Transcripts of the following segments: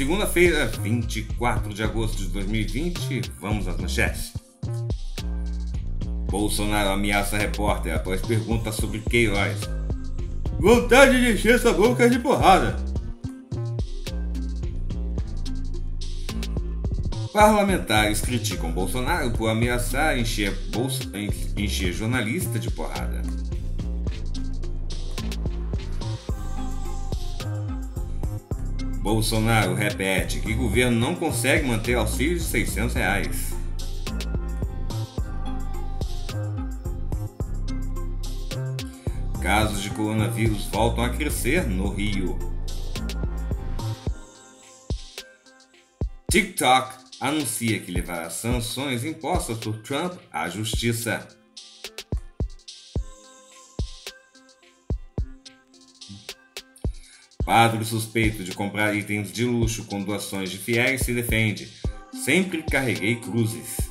Segunda-feira, 24 de agosto de 2020, vamos às manchetes. Bolsonaro ameaça repórter após pergunta sobre Queiroz. Vontade de encher essa boca de porrada. Parlamentares criticam Bolsonaro por ameaçar encher, bolsa, encher jornalista de porrada. Bolsonaro repete que governo não consegue manter auxílio de 600 reais. Casos de coronavírus voltam a crescer no Rio. TikTok anuncia que levará sanções impostas por Trump à justiça. Padre suspeito de comprar itens de luxo com doações de fiéis se defende. Sempre carreguei cruzes.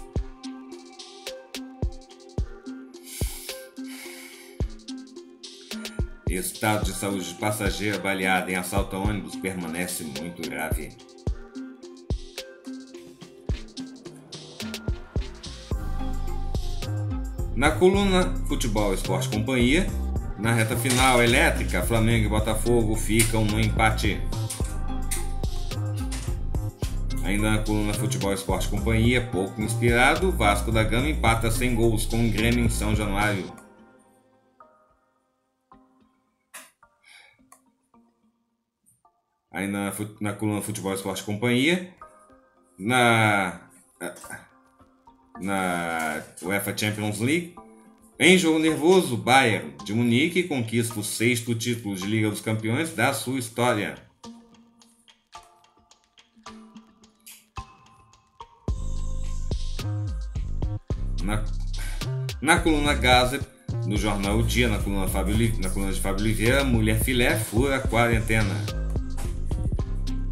Estado de saúde de passageiro baleado em assalto a ônibus permanece muito grave. Na coluna Futebol Esporte Companhia, na reta final, elétrica, Flamengo e Botafogo ficam no empate. Ainda na coluna Futebol Esporte Companhia, pouco inspirado, Vasco da Gama empata sem gols com o Grêmio em São Januário. Ainda na, na coluna Futebol Esporte Companhia, na, na UEFA Champions League, em jogo nervoso, o Bayern de Munique conquista o sexto título de Liga dos Campeões da sua história. Na, na coluna Gaza no jornal O Dia, na coluna, Fábio, na coluna de Fábio Oliveira, mulher filé fura a quarentena.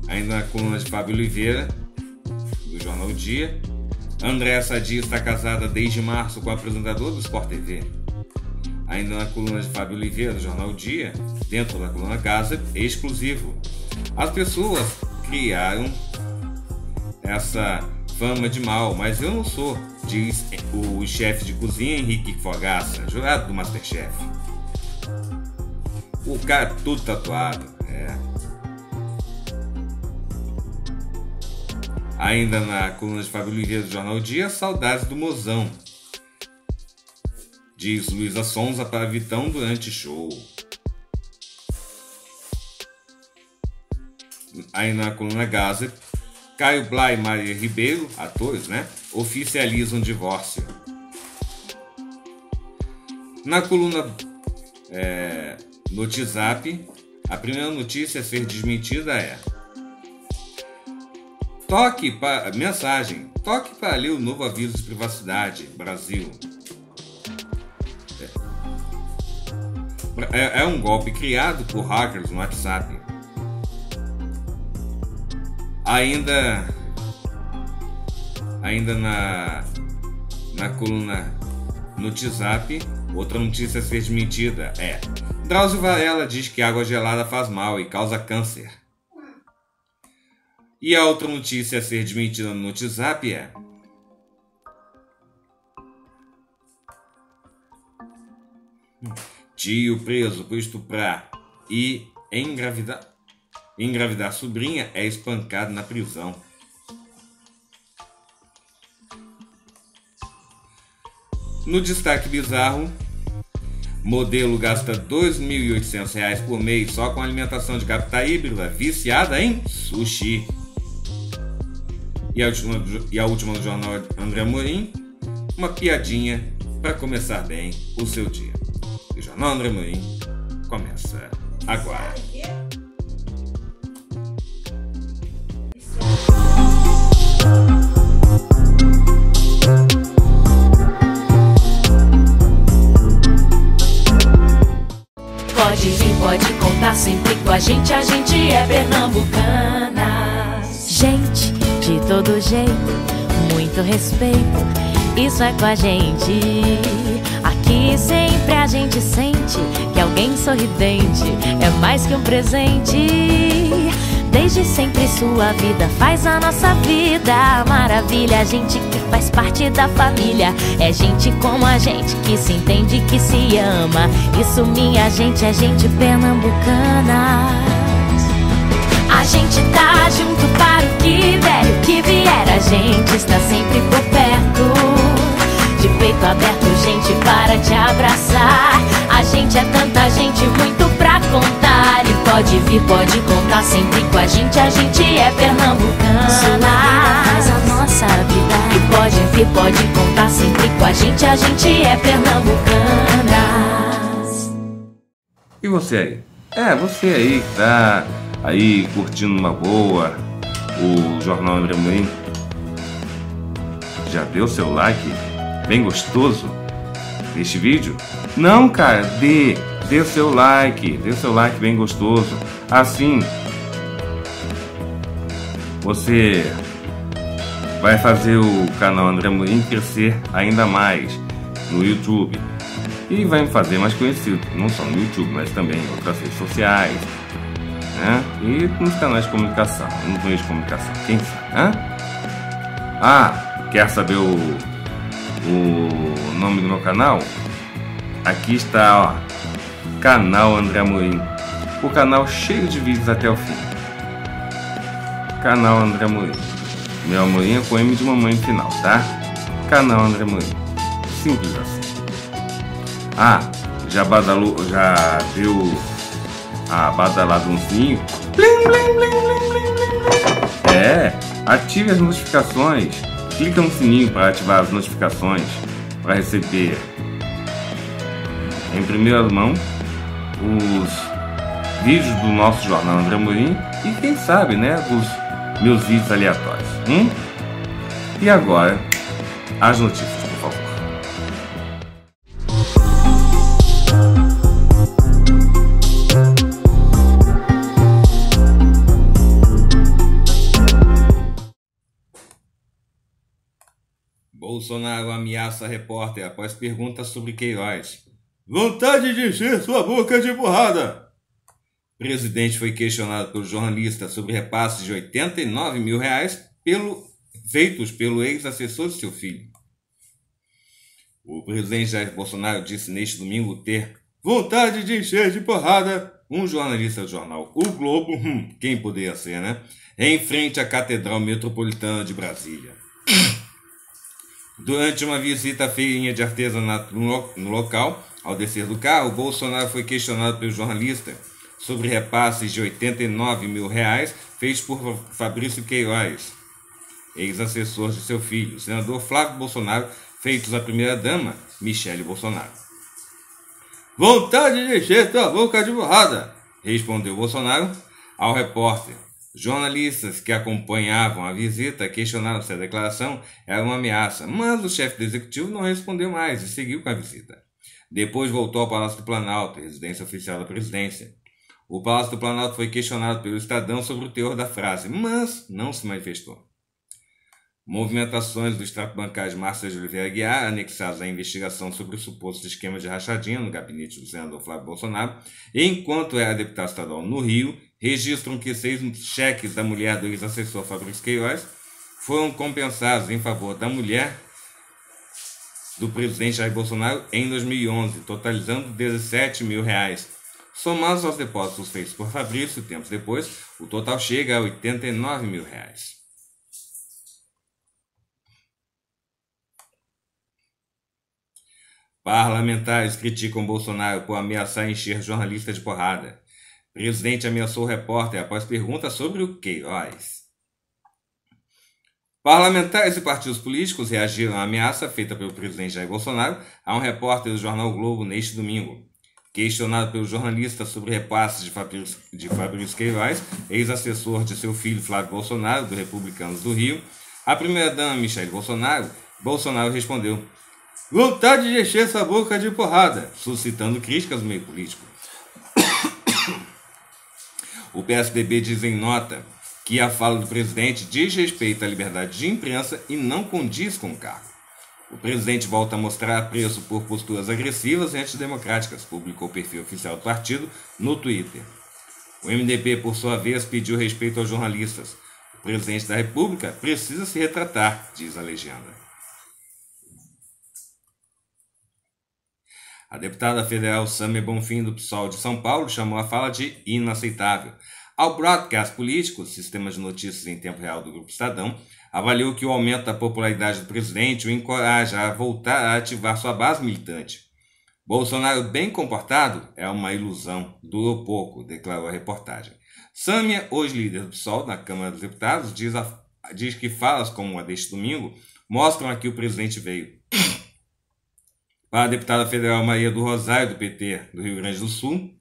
Ainda na coluna de Fábio Oliveira, do jornal O Dia, Andréa Sadi está casada desde março com o apresentador do Sport TV. Ainda na coluna de Fábio Oliveira, do Jornal Dia, dentro da coluna Casa, exclusivo. As pessoas criaram essa fama de mal, mas eu não sou, diz o chefe de cozinha Henrique Fogaça, jurado do Masterchef. O cara é tudo tatuado, Ainda na coluna de Fábio do Jornal Dia, saudades do mozão. Diz Luísa Sonza para Vitão durante show. Aí na coluna Gazet, Caio Blay e Maria Ribeiro, atores, né? Oficializam divórcio. Na coluna é, eh, Notizap, a primeira notícia a ser desmentida é Toque para. Mensagem. Toque para ler o novo aviso de privacidade, Brasil. É, é, é um golpe criado por hackers no WhatsApp. Ainda. Ainda na. Na coluna no WhatsApp, outra notícia a ser desmentida é: Drauzio Varela diz que água gelada faz mal e causa câncer. E a outra notícia a ser desmentida no WhatsApp é. Tio preso por estuprar e engravidar, engravidar sobrinha é espancado na prisão. No destaque bizarro, modelo gasta R$ 2.800 por mês só com alimentação de capta híbrida, viciada em sushi e a última, e a última do jornal é André Mourinho uma piadinha para começar bem o seu dia. O jornal André Mourinho começa agora. respeito, isso é com a gente. Aqui sempre a gente sente que alguém sorridente é mais que um presente. Desde sempre sua vida faz a nossa vida maravilha. A gente que faz parte da família é gente como a gente que se entende, que se ama. Isso, minha gente, é gente pernambucana gente tá junto para o que der o que vier. A gente está sempre por perto. De peito aberto, gente, para te abraçar. A gente é tanta gente, muito pra contar. E pode vir, pode contar sempre com a gente. A gente é pernambucana. Sua faz a nossa vida. E pode vir, pode contar sempre com a gente. A gente é pernambucana. E você aí? É, você aí que tá aí curtindo uma boa o Jornal Embremoim. Já deu seu like? Bem gostoso? Neste vídeo? Não, cara, dê, dê seu like, dê seu like bem gostoso. Assim, você vai fazer o canal André Morim crescer ainda mais no YouTube e vai me fazer mais conhecido, não só no YouTube, mas também em outras redes sociais, né? E nos canais de comunicação, nos meios de comunicação, quem sabe, né? Ah, quer saber o, o nome do meu canal? Aqui está, ó, canal André Amorim. O canal cheio de vídeos até o fim. Canal André Amorim. Meu Amorim é com M de mamãe final, tá? Canal André Amorim. Simples assim. Ah, já badalou, já viu a badaladãozinho. Blim, blim, blim, é, ative as notificações. Clica no sininho para ativar as notificações para receber em primeira mão os vídeos do nosso jornal André Mourinho e quem sabe, né, dos meus vídeos aleatórios. Hum? E agora, as notícias. Bolsonaro ameaça repórter após pergunta sobre Queiroz. Vontade de encher sua boca de porrada! O presidente foi questionado por jornalista sobre repasses de 89 mil reais pelo, feitos pelo ex-assessor de seu filho. O presidente Jair Bolsonaro disse neste domingo ter vontade de encher de porrada um jornalista do jornal O Globo, quem poderia ser, né? Em frente à Catedral Metropolitana de Brasília. Durante uma visita à feirinha de artesanato no local, ao descer do carro, Bolsonaro foi questionado pelo jornalista sobre repasses de 89 mil reais feitos por Fabrício Queiroz, ex-assessor de seu filho, senador Flávio Bolsonaro, feitos à primeira-dama, Michele Bolsonaro. Vontade de encher tua boca de borrada, respondeu Bolsonaro ao repórter. Jornalistas que acompanhavam a visita questionaram se a declaração era uma ameaça, mas o chefe do executivo não respondeu mais e seguiu com a visita. Depois voltou ao Palácio do Planalto, residência oficial da presidência. O Palácio do Planalto foi questionado pelo Estadão sobre o teor da frase, mas não se manifestou. Movimentações dos traficantes Márcia de Oliveira Guiar, anexadas à investigação sobre o suposto esquema de rachadinha no gabinete do senador Flávio Bolsonaro, enquanto era deputado estadual no Rio, registram que seis cheques da mulher do ex-assessor Fabrício Queiroz foram compensados em favor da mulher do presidente Jair Bolsonaro em 2011, totalizando 17 mil reais. Somados aos depósitos feitos por Fabrício tempos depois, o total chega a 89 mil reais. Parlamentares criticam Bolsonaro por ameaçar encher jornalista de porrada. Presidente ameaçou o repórter após pergunta sobre o Queiroz. Parlamentares e partidos políticos reagiram à ameaça feita pelo presidente Jair Bolsonaro a um repórter do jornal Globo neste domingo. Questionado pelo jornalista sobre repasses de Fabrício, de Fabrício Queiroz, ex-assessor de seu filho Flávio Bolsonaro, do Republicanos do Rio, a primeira-dama Michelle Bolsonaro, Bolsonaro respondeu: Vontade de encher sua boca de porrada, suscitando críticas no meio político. O PSDB diz em nota que a fala do presidente diz respeito à liberdade de imprensa e não condiz com o cargo. O presidente volta a mostrar preso por posturas agressivas e antidemocráticas, publicou o perfil oficial do partido no Twitter. O MDB, por sua vez, pediu respeito aos jornalistas. O presidente da República precisa se retratar, diz a legenda. A deputada federal Samia Bonfim, do PSOL de São Paulo, chamou a fala de inaceitável. Ao broadcast político, sistema de notícias em tempo real do Grupo Estadão, avaliou que o aumento da popularidade do presidente o encoraja a voltar a ativar sua base militante. Bolsonaro bem comportado é uma ilusão, durou pouco, declarou a reportagem. Sâmia, hoje líder do PSOL na Câmara dos Deputados, diz, a, diz que falas como a deste domingo mostram a que o presidente veio a deputada federal Maria do Rosário, do PT do Rio Grande do Sul,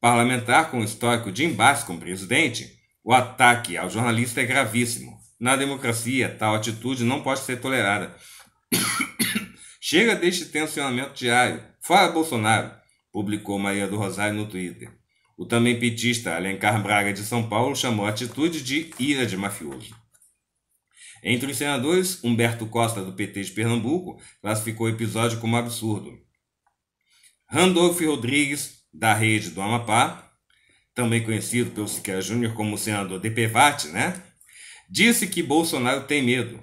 parlamentar com o histórico de embate com o presidente, o ataque ao jornalista é gravíssimo. Na democracia, tal atitude não pode ser tolerada. Chega deste tensionamento diário. Fora Bolsonaro, publicou Maria do Rosário no Twitter. O também petista Alencar Braga de São Paulo chamou a atitude de ira de mafioso. Entre os senadores, Humberto Costa, do PT de Pernambuco, classificou o episódio como absurdo. Randolph Rodrigues, da Rede do Amapá, também conhecido pelo Siqueira Júnior como senador de Pevate, né? Disse que Bolsonaro tem medo.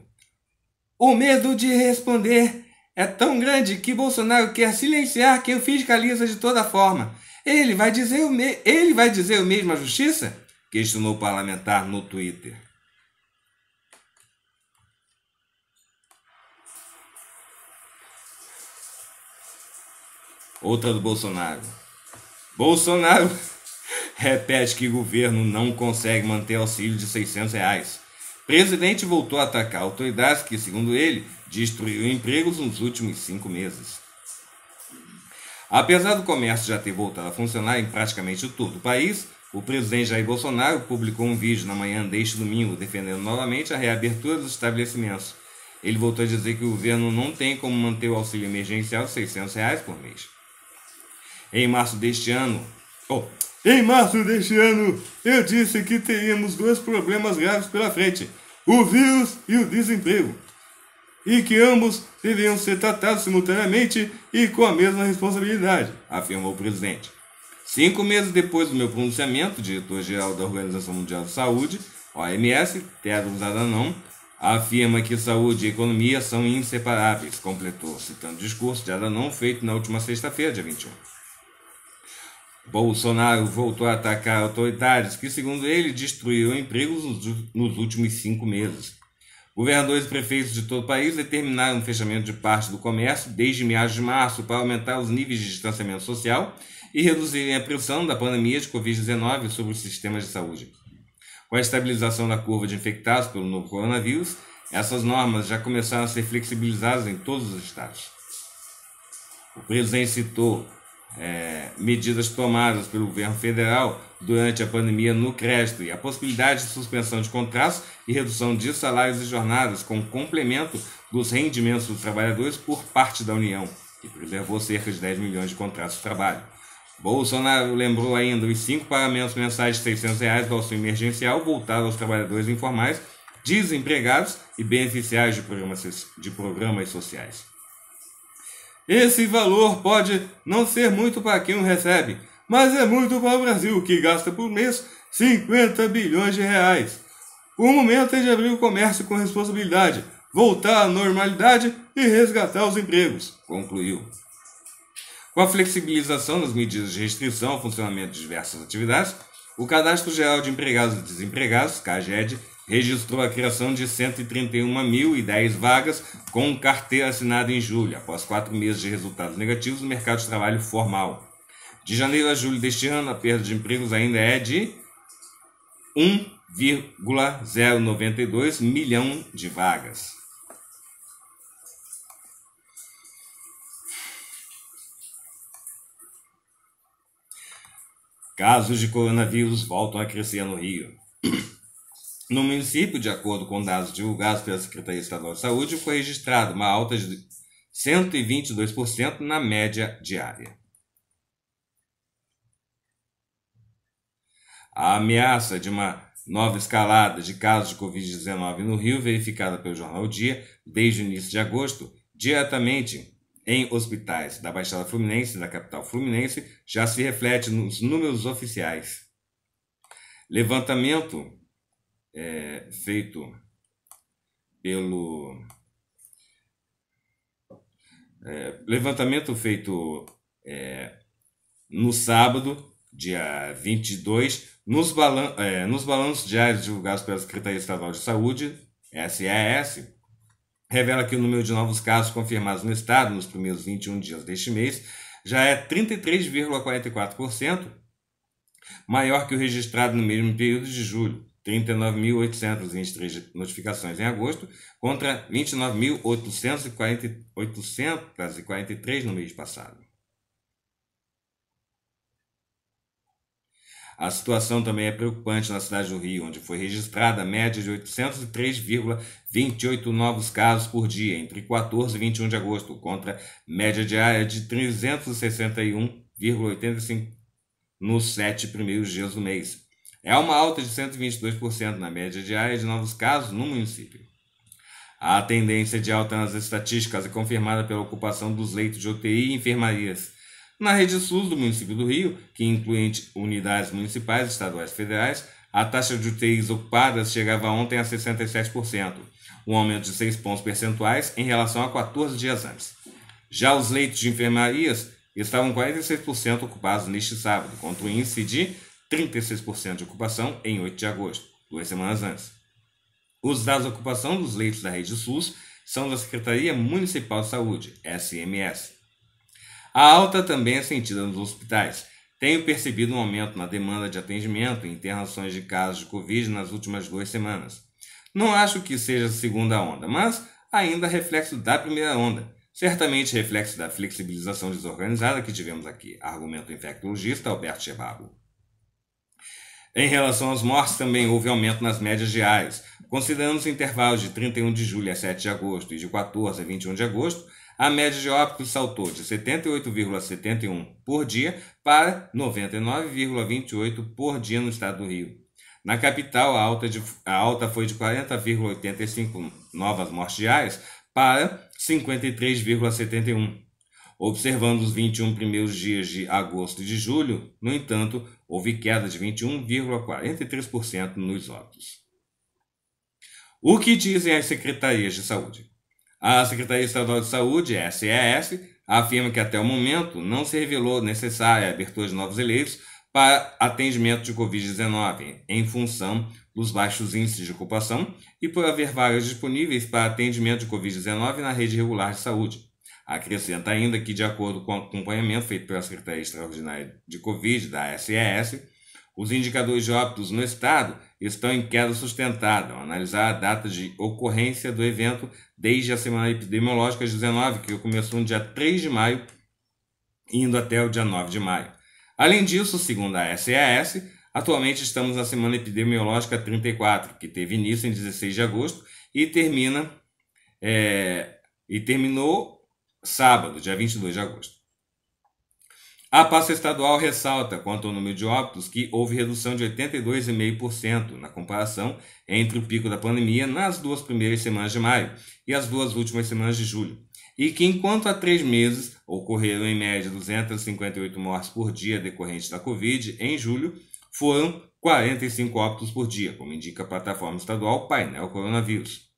O medo de responder é tão grande que Bolsonaro quer silenciar quem o fiscaliza de toda forma. Ele vai dizer o, me... Ele vai dizer o mesmo à justiça? Questionou o parlamentar no Twitter. Outra do Bolsonaro. Bolsonaro repete que governo não consegue manter auxílio de 600 reais. Presidente voltou a atacar autoridades que, segundo ele, destruiu empregos nos últimos cinco meses. Apesar do comércio já ter voltado a funcionar em praticamente todo o país, o presidente Jair Bolsonaro publicou um vídeo na manhã deste domingo defendendo novamente a reabertura dos estabelecimentos. Ele voltou a dizer que o governo não tem como manter o auxílio emergencial de R$ 600 reais por mês. Em março deste ano, oh, em março deste ano, eu disse que teríamos dois problemas graves pela frente: o vírus e o desemprego, e que ambos deveriam ser tratados simultaneamente e com a mesma responsabilidade, afirmou o presidente. Cinco meses depois do meu pronunciamento, o diretor-geral da Organização Mundial de Saúde, OMS, Tedros Adhanom, afirma que saúde e economia são inseparáveis, completou, citando o discurso de Adhanom feito na última sexta-feira, dia 21. Bolsonaro voltou a atacar autoritários que, segundo ele, destruíram empregos nos últimos cinco meses. Governadores e prefeitos de todo o país determinaram o fechamento de parte do comércio desde meados de março para aumentar os níveis de distanciamento social e reduzirem a pressão da pandemia de Covid-19 sobre os sistemas de saúde. Com a estabilização da curva de infectados pelo novo coronavírus, essas normas já começaram a ser flexibilizadas em todos os estados. O presidente citou é, medidas tomadas pelo governo federal durante a pandemia no crédito e a possibilidade de suspensão de contratos e redução de salários e jornadas com complemento dos rendimentos dos trabalhadores por parte da União, que preservou cerca de 10 milhões de contratos de trabalho. Bolsonaro lembrou ainda os cinco pagamentos mensais de 600 reais do auxílio emergencial voltado aos trabalhadores informais, desempregados e beneficiários de programas, de programas sociais. Esse valor pode não ser muito para quem o recebe, mas é muito para o Brasil, que gasta por mês 50 bilhões de reais. O momento é de abrir o comércio com responsabilidade, voltar à normalidade e resgatar os empregos, concluiu. Com a flexibilização das medidas de restrição ao funcionamento de diversas atividades, o Cadastro Geral de Empregados e Desempregados, CAGED, registrou a criação de 131.010 vagas com carteira assinada em julho, após quatro meses de resultados negativos no mercado de trabalho formal. De janeiro a julho deste ano, a perda de empregos ainda é de 1,092 milhão de vagas. Casos de coronavírus voltam a crescer no Rio. No município, de acordo com dados divulgados pela Secretaria Estadual de Saúde, foi registrada uma alta de 122% na média diária. A ameaça de uma nova escalada de casos de Covid-19 no Rio, verificada pelo jornal o Dia desde o início de agosto, diretamente em hospitais da Baixada Fluminense, da capital fluminense, já se reflete nos números oficiais. Levantamento é, feito pelo é, levantamento feito é, no sábado, dia 22, nos, balan é, nos balanços diários divulgados pela Secretaria Estadual de Saúde, (Ses) revela que o número de novos casos confirmados no estado nos primeiros 21 dias deste mês já é 33,44% maior que o registrado no mesmo período de julho. 39.823 notificações em agosto contra 29.843 no mês passado. A situação também é preocupante na cidade do Rio, onde foi registrada a média de 803,28 novos casos por dia entre 14 e 21 de agosto, contra média diária de 361,85 nos sete primeiros dias do mês. É uma alta de 122% na média diária de novos casos no município. A tendência de alta nas estatísticas é confirmada pela ocupação dos leitos de UTI e enfermarias na rede SUS do município do Rio, que inclui unidades municipais, estaduais e federais, a taxa de UTIs ocupadas chegava ontem a 67%, um aumento de 6 pontos percentuais em relação a 14 dias antes. Já os leitos de enfermarias estavam 46% ocupados neste sábado, contra o um índice de 36% de ocupação em 8 de agosto, duas semanas antes. Os dados de ocupação dos leitos da rede SUS são da Secretaria Municipal de Saúde, SMS. A alta também é sentida nos hospitais. Tenho percebido um aumento na demanda de atendimento e internações de casos de Covid nas últimas duas semanas. Não acho que seja a segunda onda, mas ainda reflexo da primeira onda. Certamente reflexo da flexibilização desorganizada que tivemos aqui, argumenta o infectologista Alberto Chebabo. Em relação às mortes, também houve aumento nas médias diárias. Considerando os intervalos de 31 de julho a 7 de agosto e de 14 a 21 de agosto, a média de óbitos saltou de 78,71 por dia para 99,28 por dia no estado do Rio. Na capital, a alta, de, a alta foi de 40,85 novas mortes diárias para 53,71. Observando os 21 primeiros dias de agosto e de julho, no entanto, houve queda de 21,43% nos óbitos. O que dizem as secretarias de saúde? A Secretaria Estadual de Saúde, SES, afirma que até o momento não se revelou necessária a abertura de novos eleitos para atendimento de Covid-19, em função dos baixos índices de ocupação e por haver vagas disponíveis para atendimento de Covid-19 na rede regular de saúde. Acrescenta ainda que, de acordo com o acompanhamento feito pela Secretaria Extraordinária de Covid, da SES, os indicadores de óbitos no estado estão em queda sustentada, ao analisar a data de ocorrência do evento desde a semana epidemiológica 19, que começou no dia 3 de maio, indo até o dia 9 de maio. Além disso, segundo a SES, atualmente estamos na semana epidemiológica 34, que teve início em 16 de agosto e termina é, e terminou sábado, dia 22 de agosto. A pasta estadual ressalta, quanto ao número de óbitos, que houve redução de 82,5% na comparação entre o pico da pandemia nas duas primeiras semanas de maio e as duas últimas semanas de julho, e que enquanto há três meses ocorreram em média 258 mortes por dia decorrentes da Covid, em julho foram 45 óbitos por dia, como indica a plataforma estadual Painel Coronavírus.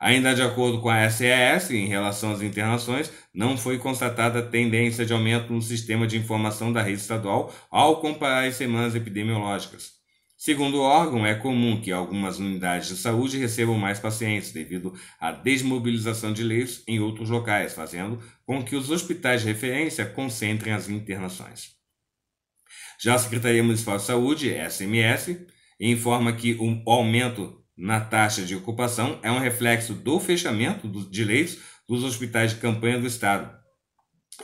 Ainda de acordo com a SES, em relação às internações, não foi constatada tendência de aumento no sistema de informação da rede estadual ao comparar as semanas epidemiológicas. Segundo o órgão, é comum que algumas unidades de saúde recebam mais pacientes devido à desmobilização de leitos em outros locais, fazendo com que os hospitais de referência concentrem as internações. Já a Secretaria Municipal de Saúde, SMS, informa que o aumento na taxa de ocupação é um reflexo do fechamento de leitos dos hospitais de campanha do Estado.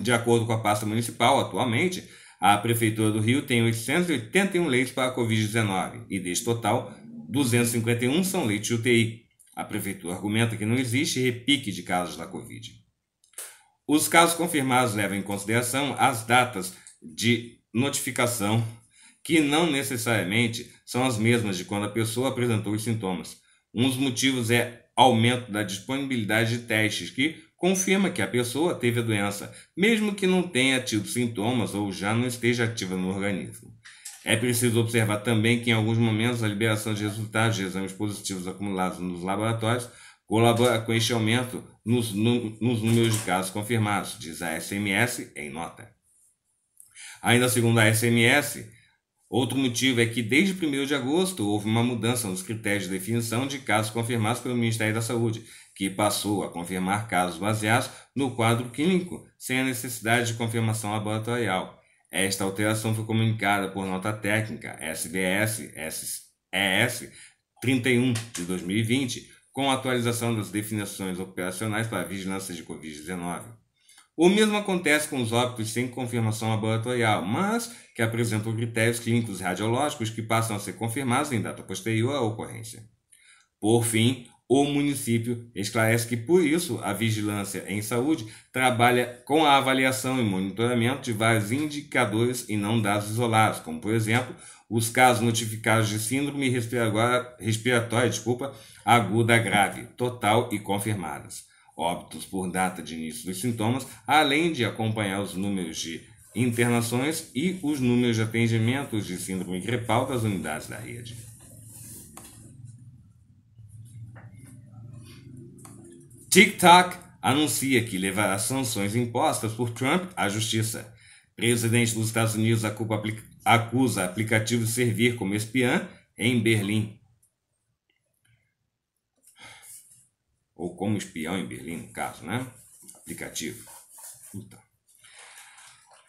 De acordo com a pasta municipal, atualmente, a Prefeitura do Rio tem 881 leitos para a Covid-19 e, deste total, 251 são leitos de UTI. A Prefeitura argumenta que não existe repique de casos da Covid. Os casos confirmados levam em consideração as datas de notificação que não necessariamente são as mesmas de quando a pessoa apresentou os sintomas. Um dos motivos é aumento da disponibilidade de testes que confirma que a pessoa teve a doença, mesmo que não tenha tido sintomas ou já não esteja ativa no organismo. É preciso observar também que, em alguns momentos, a liberação de resultados de exames positivos acumulados nos laboratórios colabora com este aumento nos, nos números de casos confirmados, diz a SMS em nota. Ainda segundo a SMS, Outro motivo é que, desde 1 de agosto, houve uma mudança nos critérios de definição de casos confirmados pelo Ministério da Saúde, que passou a confirmar casos baseados no quadro clínico, sem a necessidade de confirmação laboratorial. Esta alteração foi comunicada por nota técnica sbs es 31 de 2020, com atualização das definições operacionais para a vigilância de Covid-19. O mesmo acontece com os óbitos sem confirmação laboratorial, mas que apresentam critérios clínicos radiológicos que passam a ser confirmados em data posterior à ocorrência. Por fim, o município esclarece que, por isso, a Vigilância em Saúde trabalha com a avaliação e monitoramento de vários indicadores e não dados isolados, como, por exemplo, os casos notificados de síndrome respiratória desculpa, aguda grave, total e confirmadas óbitos por data de início dos sintomas, além de acompanhar os números de internações e os números de atendimentos de síndrome gripal das unidades da rede. TikTok anuncia que levará sanções impostas por Trump à justiça. Presidente dos Estados Unidos acusa aplicativo de servir como espiã em Berlim. ou como espião em Berlim, no caso, né? Aplicativo. Então,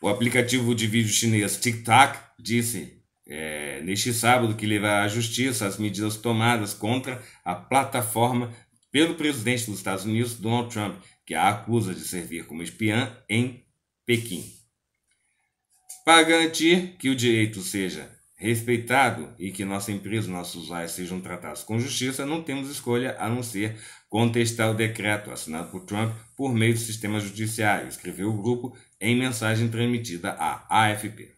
o aplicativo de vídeo chinês TikTok disse é, neste sábado que levará à justiça as medidas tomadas contra a plataforma pelo presidente dos Estados Unidos, Donald Trump, que a acusa de servir como espiã em Pequim. Para garantir que o direito seja respeitado e que nossa empresa, nossos usuários sejam tratados com justiça, não temos escolha a não ser contestar o decreto assinado por Trump por meio do sistema judiciário, escreveu o grupo em mensagem transmitida à AFP.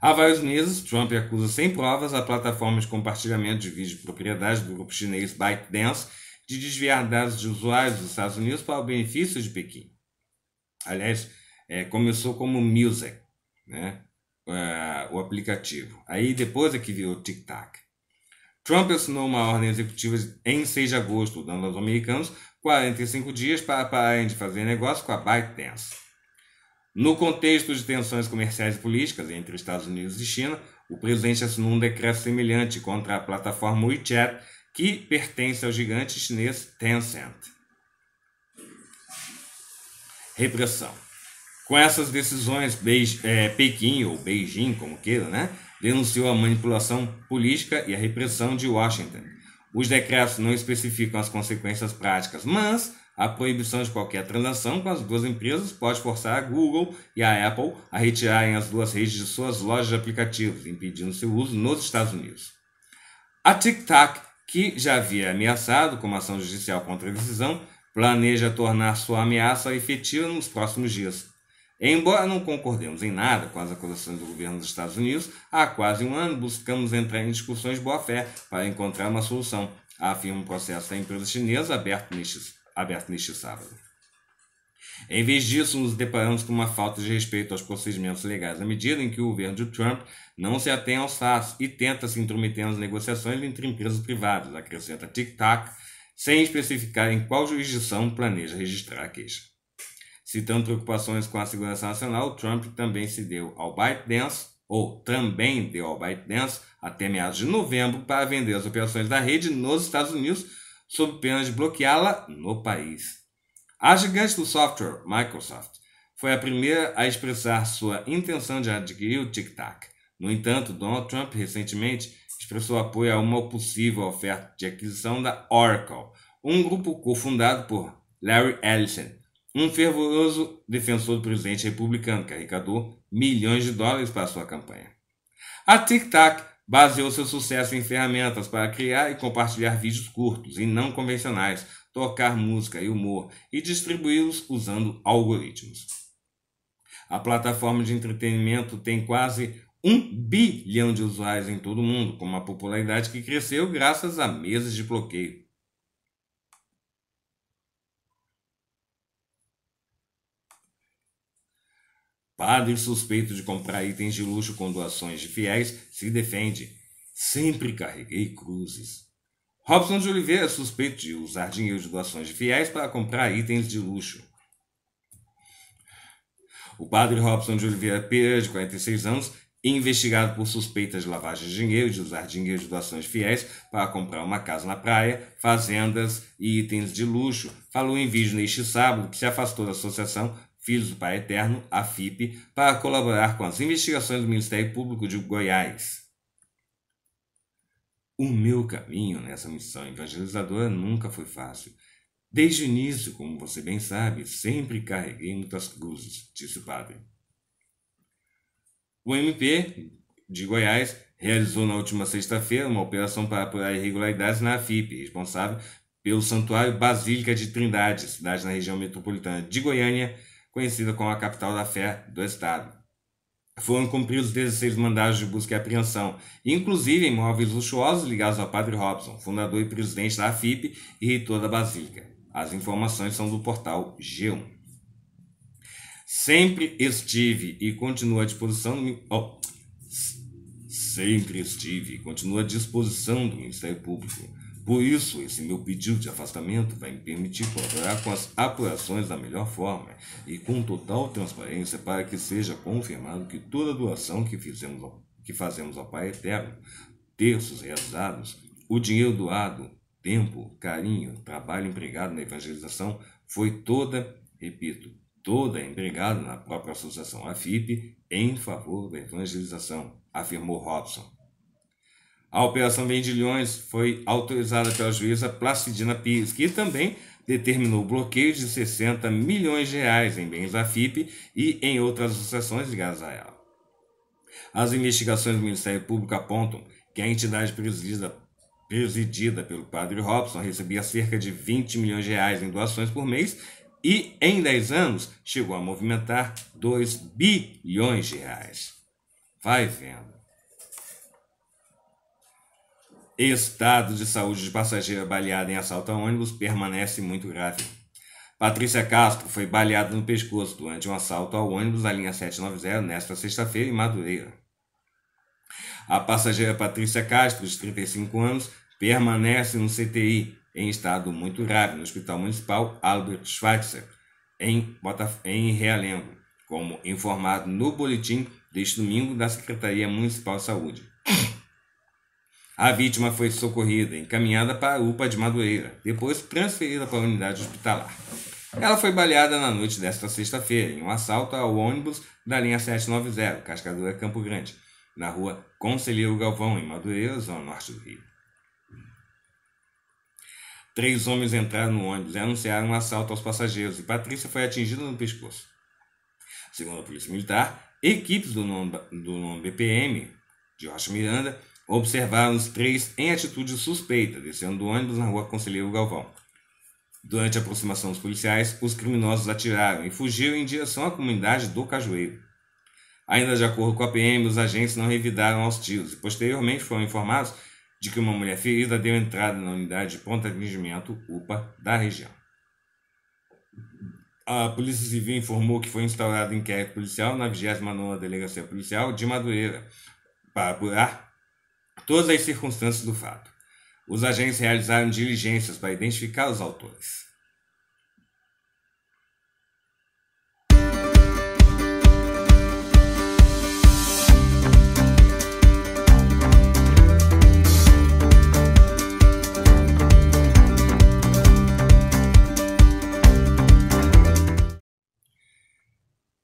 Há vários meses, Trump acusa sem provas a plataforma de compartilhamento de vídeo de propriedade do grupo chinês ByteDance de desviar dados de usuários dos Estados Unidos para o benefício de Pequim. Aliás, é, começou como Music, né? uh, o aplicativo. Aí depois é que virou tic-tac. Trump assinou uma ordem executiva em 6 de agosto, dando aos americanos 45 dias para pararem de fazer negócio com a ByteDance. No contexto de tensões comerciais e políticas entre Estados Unidos e China, o presidente assinou um decreto semelhante contra a plataforma WeChat, que pertence ao gigante chinês Tencent. Repressão. Com essas decisões, é, Pequim, ou Beijing, como queira, né, denunciou a manipulação política e a repressão de Washington. Os decretos não especificam as consequências práticas, mas a proibição de qualquer transação com as duas empresas pode forçar a Google e a Apple a retirarem as duas redes de suas lojas de aplicativos, impedindo seu uso nos Estados Unidos. A TikTok, que já havia ameaçado com uma ação judicial contra a decisão, planeja tornar sua ameaça efetiva nos próximos dias. Embora não concordemos em nada com as acusações do governo dos Estados Unidos, há quase um ano buscamos entrar em discussões boa-fé para encontrar uma solução, afirma um processo da empresa chinesa aberto neste, aberto neste sábado. Em vez disso, nos deparamos com uma falta de respeito aos procedimentos legais, à medida em que o governo de Trump não se atém aos fatos e tenta se intrometer nas negociações entre empresas privadas, acrescenta TikTok, sem especificar em qual jurisdição planeja registrar a queixa. Citando preocupações com a segurança nacional, Trump também se deu ao ByteDance, ou também deu ao ByteDance, até meados de novembro para vender as operações da rede nos Estados Unidos, sob pena de bloqueá-la no país. A gigante do software, Microsoft, foi a primeira a expressar sua intenção de adquirir o TikTok. No entanto, Donald Trump recentemente expressou apoio a uma possível oferta de aquisição da Oracle, um grupo cofundado por Larry Ellison, um fervoroso defensor do presidente republicano, que arrecadou milhões de dólares para sua campanha. A Tic Tac baseou seu sucesso em ferramentas para criar e compartilhar vídeos curtos e não convencionais, tocar música e humor e distribuí-los usando algoritmos. A plataforma de entretenimento tem quase um bilhão de usuários em todo o mundo, com uma popularidade que cresceu graças a meses de bloqueio. Padre suspeito de comprar itens de luxo com doações de fiéis se defende. Sempre carreguei cruzes. Robson de Oliveira suspeito de usar dinheiro de doações de fiéis para comprar itens de luxo. O padre Robson de Oliveira Pereira, de 46 anos, investigado por suspeitas de lavagem de dinheiro, e de usar dinheiro de doações fiéis para comprar uma casa na praia, fazendas e itens de luxo, falou em vídeo neste sábado que se afastou da associação Filhos do Pai Eterno, a FIP, para colaborar com as investigações do Ministério Público de Goiás. O meu caminho nessa missão evangelizadora nunca foi fácil. Desde o início, como você bem sabe, sempre carreguei muitas cruzes, disse o padre. O MP de Goiás realizou na última sexta-feira uma operação para apurar irregularidades na FIP, responsável pelo Santuário Basílica de Trindade, cidade na região metropolitana de Goiânia, conhecida como a capital da fé do Estado. Foram cumpridos 16 mandados de busca e apreensão, inclusive imóveis luxuosos ligados ao Padre Robson, fundador e presidente da AFIP e reitor da Basílica. As informações são do portal G1. Sempre estive e continuo à disposição do, oh, sempre estive e continuo à disposição do Ministério Público por isso, esse meu pedido de afastamento vai me permitir colaborar com as apurações da melhor forma e com total transparência para que seja confirmado que toda doação que, fizemos ao, que fazemos ao Pai Eterno, terços realizados, o dinheiro doado, tempo, carinho, trabalho empregado na evangelização, foi toda, repito, toda empregada na própria associação AFIP em favor da evangelização, afirmou Robson. A Operação Vendilhões foi autorizada pela juíza Placidina Pires, que também determinou bloqueio de 60 milhões de reais em bens da FIP e em outras associações ligadas a ela. As investigações do Ministério Público apontam que a entidade presidida, presidida pelo padre Robson recebia cerca de 20 milhões de reais em doações por mês e, em 10 anos, chegou a movimentar 2 bilhões de reais. Vai vendo. Estado de saúde de passageira é baleada em assalto a ônibus permanece muito grave. Patrícia Castro foi baleada no pescoço durante um assalto ao ônibus da linha 790 nesta sexta-feira em Madureira. A passageira Patrícia Castro, de 35 anos, permanece no CTI em estado muito grave no Hospital Municipal Albert Schweitzer, em, Botaf em Realengo, como informado no boletim deste domingo da Secretaria Municipal de Saúde. A vítima foi socorrida, encaminhada para a UPA de Madureira, depois transferida para a unidade hospitalar. Ela foi baleada na noite desta sexta-feira em um assalto ao ônibus da linha 790, Cascadura Campo Grande, na rua Conselheiro Galvão, em Madureira, zona norte do Rio. Três homens entraram no ônibus e anunciaram um assalto aos passageiros e Patrícia foi atingida no pescoço. Segundo a Polícia Militar, equipes do nome do BPM de Rocha Miranda Observaram os três em atitude suspeita, descendo do ônibus na rua Conselheiro Galvão. Durante a aproximação dos policiais, os criminosos atiraram e fugiram em direção à comunidade do Cajueiro. Ainda de acordo com a PM, os agentes não revidaram aos tiros e posteriormente foram informados de que uma mulher ferida deu entrada na unidade de pronto atendimento UPA da região. A Polícia Civil informou que foi instaurado inquérito policial na 29ª Delegacia Policial de Madureira para apurar todas as circunstâncias do fato. Os agentes realizaram diligências para identificar os autores.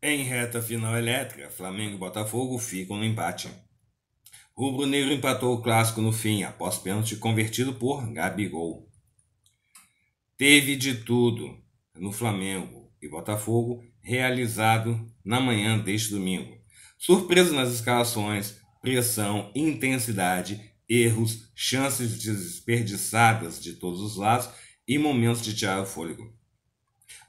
Em reta final elétrica, Flamengo e Botafogo ficam no empate. Rubro Negro empatou o clássico no fim, após pênalti convertido por Gabigol. Teve de tudo no Flamengo e Botafogo realizado na manhã deste domingo. Surpresa nas escalações, pressão, intensidade, erros, chances desperdiçadas de todos os lados e momentos de Thiago Fôlego.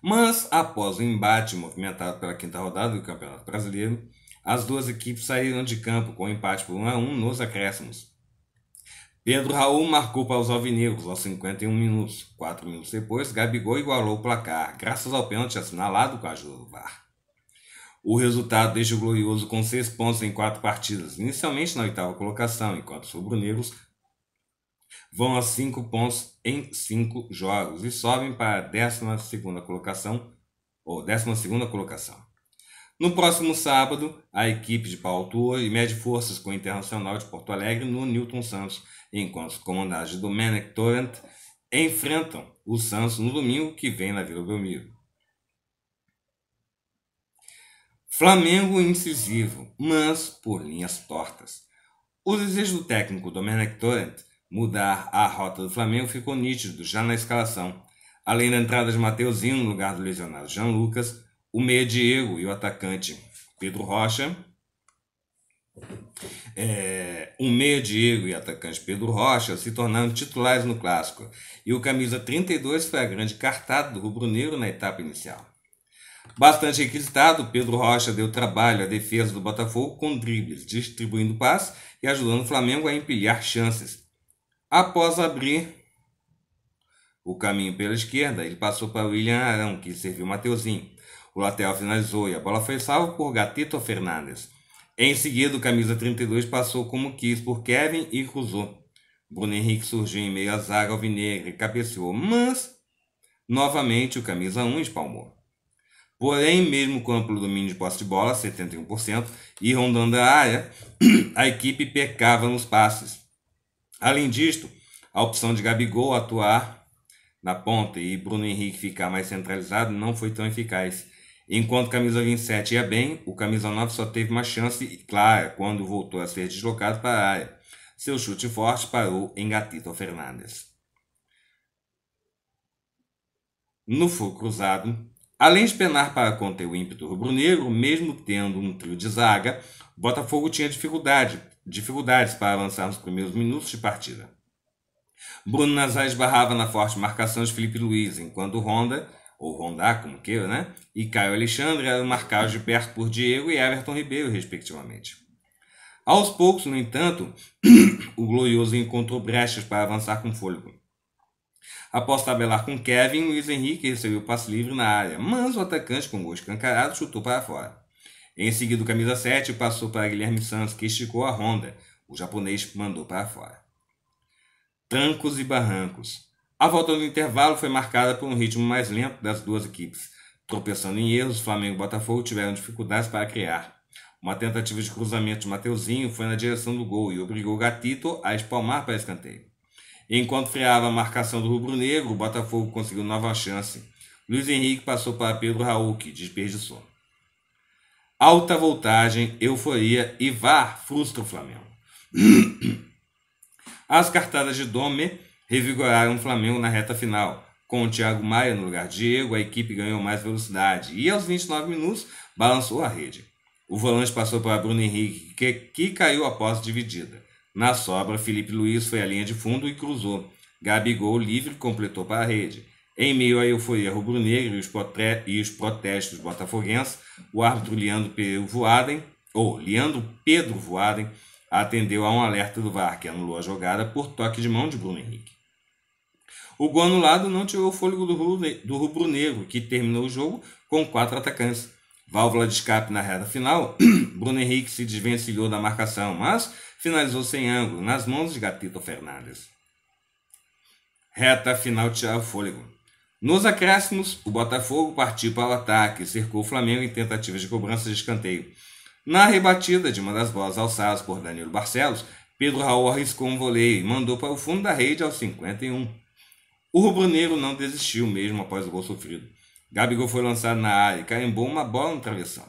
Mas, após o embate movimentado pela quinta rodada do Campeonato Brasileiro, as duas equipes saíram de campo com um empate por 1 a 1 nos acréscimos. Pedro Raul marcou para os alvinegros aos 51 minutos. Quatro minutos depois, Gabigol igualou o placar, graças ao pênalti assinalado com a ajuda do VAR. O resultado deixa o Glorioso com seis pontos em quatro partidas, inicialmente na oitava colocação, enquanto os rubro-negros vão a cinco pontos em cinco jogos e sobem para a décima segunda colocação, ou décima segunda colocação. No próximo sábado, a equipe de Paulo Tour mede forças com o Internacional de Porto Alegre no Newton Santos, enquanto os comandados de Domenic Torrent enfrentam o Santos no domingo que vem na Vila Belmiro. Flamengo incisivo, mas por linhas tortas. O desejo do técnico Domenech Torrent mudar a rota do Flamengo ficou nítido já na escalação. Além da entrada de Mateuzinho no lugar do lesionado Jean Lucas, o meia Diego e o atacante Pedro Rocha. É, o meia Diego e atacante Pedro Rocha se tornaram titulares no clássico e o camisa 32 foi a grande cartada do rubro-negro na etapa inicial. Bastante requisitado, Pedro Rocha deu trabalho à defesa do Botafogo com dribles, distribuindo passes e ajudando o Flamengo a empilhar chances. Após abrir o caminho pela esquerda, ele passou para William Arão, que serviu Mateuzinho. O lateral finalizou e a bola foi salva por Gatito Fernandes. Em seguida, o camisa 32 passou como quis por Kevin e cruzou. Bruno Henrique surgiu em meio à zaga alvinegra e cabeceou, mas novamente o camisa 1 espalmou. Porém, mesmo com amplo domínio de posse de bola, 71%, e rondando a área, a equipe pecava nos passes. Além disto, a opção de Gabigol atuar na ponta e Bruno Henrique ficar mais centralizado não foi tão eficaz. Enquanto o camisa 27 ia bem, o camisa 9 só teve uma chance clara quando voltou a ser deslocado para a área. Seu chute forte parou em Gatito Fernandes. No fogo cruzado, além de penar para conter o ímpeto rubro-negro, mesmo tendo um trio de zaga, Botafogo tinha dificuldade, dificuldades para avançar nos primeiros minutos de partida. Bruno Nazar esbarrava na forte marcação de Felipe Luiz, enquanto Honda ou Rondá, como queira, né? E Caio Alexandre eram marcados de perto por Diego e Everton Ribeiro, respectivamente. Aos poucos, no entanto, o Glorioso encontrou brechas para avançar com fôlego. Após tabelar com Kevin, Luiz Henrique recebeu passe livre na área, mas o atacante, com gol escancarado, chutou para fora. Em seguida, o camisa 7 passou para Guilherme Santos, que esticou a ronda. O japonês mandou para fora. Trancos e barrancos. A volta do intervalo foi marcada por um ritmo mais lento das duas equipes. Tropeçando em erros, Flamengo e Botafogo tiveram dificuldades para criar. Uma tentativa de cruzamento de Mateuzinho foi na direção do gol e obrigou Gatito a espalmar para escanteio. Enquanto freava a marcação do rubro-negro, o Botafogo conseguiu nova chance. Luiz Henrique passou para Pedro Raul, que desperdiçou. Alta voltagem, euforia e VAR frustra o Flamengo. As cartadas de Dome revigoraram o Flamengo na reta final. Com o Thiago Maia no lugar de Diego, a equipe ganhou mais velocidade e, aos 29 minutos, balançou a rede. O volante passou para Bruno Henrique, que, que caiu após dividida. Na sobra, Felipe Luiz foi à linha de fundo e cruzou. Gabigol livre completou para a rede. Em meio à euforia rubro-negra e, e os protestos botafoguenses, o árbitro Leandro Pedro Voaden, ou Leandro Pedro Voaden, atendeu a um alerta do VAR que anulou a jogada por toque de mão de Bruno Henrique. O gol anulado não tirou o fôlego do rubro-negro, que terminou o jogo com quatro atacantes. Válvula de escape na reta final, Bruno Henrique se desvencilhou da marcação, mas finalizou sem ângulo, nas mãos de Gatito Fernandes. Reta final tirar o fôlego. Nos acréscimos, o Botafogo partiu para o ataque e cercou o Flamengo em tentativas de cobrança de escanteio. Na rebatida de uma das bolas alçadas por Danilo Barcelos, Pedro Raul arriscou um voleio e mandou para o fundo da rede aos 51. O rubro-negro não desistiu mesmo após o gol sofrido. Gabigol foi lançado na área e carimbou uma bola no travessão.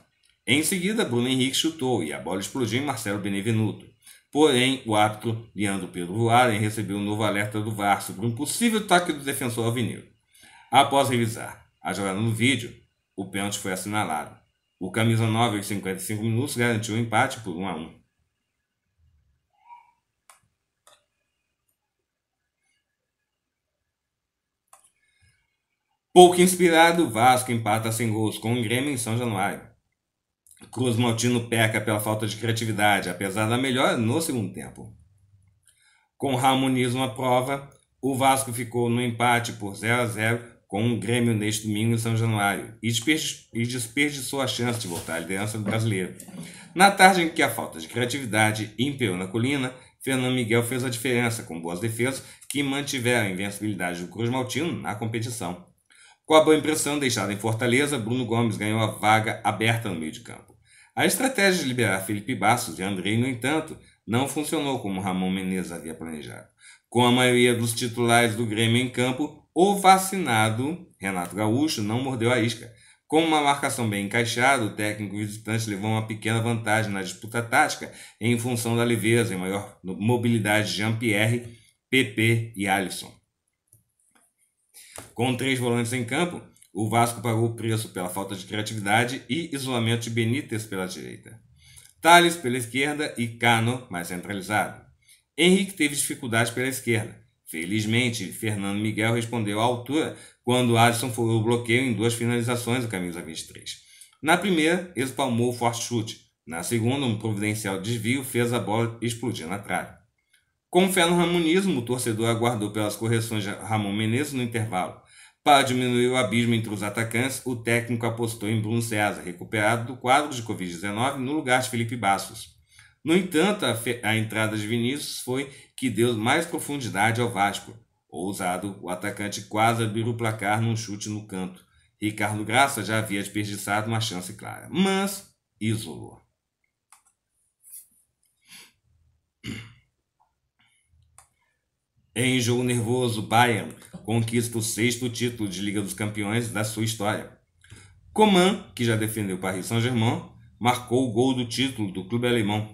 Em seguida, Bruno Henrique chutou e a bola explodiu em Marcelo Benevenuto. Porém, o árbitro Leandro Pedro Voaren recebeu um novo alerta do VAR sobre um possível toque do defensor alvinegro. Após revisar a jogada no vídeo, o pênalti foi assinalado. O camisa 9 aos 55 minutos garantiu o um empate por 1 a 1. Pouco inspirado, Vasco empata sem gols com o Grêmio em São Januário. Cruz Maltino peca pela falta de criatividade, apesar da melhora no segundo tempo. Com Ramonismo à prova, o Vasco ficou no empate por 0 a 0 com o Grêmio neste domingo em São Januário e desperdiçou a chance de voltar à liderança do brasileiro. Na tarde em que a falta de criatividade imperou na colina, Fernando Miguel fez a diferença com boas defesas que mantiveram a invencibilidade do Cruz Maltino na competição. Com a boa impressão deixada em Fortaleza, Bruno Gomes ganhou a vaga aberta no meio de campo. A estratégia de liberar Felipe Bastos e Andrei, no entanto, não funcionou como Ramon Menezes havia planejado. Com a maioria dos titulares do Grêmio em campo, o vacinado Renato Gaúcho não mordeu a isca. Com uma marcação bem encaixada, o técnico visitante levou uma pequena vantagem na disputa tática em função da leveza e maior mobilidade de Jean-Pierre, PP e Alisson. Com três volantes em campo, o Vasco pagou o preço pela falta de criatividade e isolamento de Benítez pela direita. Thales pela esquerda e Cano mais centralizado. Henrique teve dificuldades pela esquerda. Felizmente, Fernando Miguel respondeu à altura quando Alisson foi o bloqueio em duas finalizações do Camisa 23. Na primeira, espalmou o forte chute. Na segunda, um providencial desvio fez a bola explodir na trave. Com fé no ramonismo, o torcedor aguardou pelas correções de Ramon Menezes no intervalo. Para diminuir o abismo entre os atacantes, o técnico apostou em Bruno César, recuperado do quadro de Covid-19, no lugar de Felipe Bastos. No entanto, a, a, entrada de Vinícius foi que deu mais profundidade ao Vasco. Ousado, o atacante quase abriu o placar num chute no canto. Ricardo Graça já havia desperdiçado uma chance clara, mas isolou. Em jogo nervoso, Bayern conquista o sexto título de Liga dos Campeões da sua história. Coman, que já defendeu o Paris Saint-Germain, marcou o gol do título do clube alemão.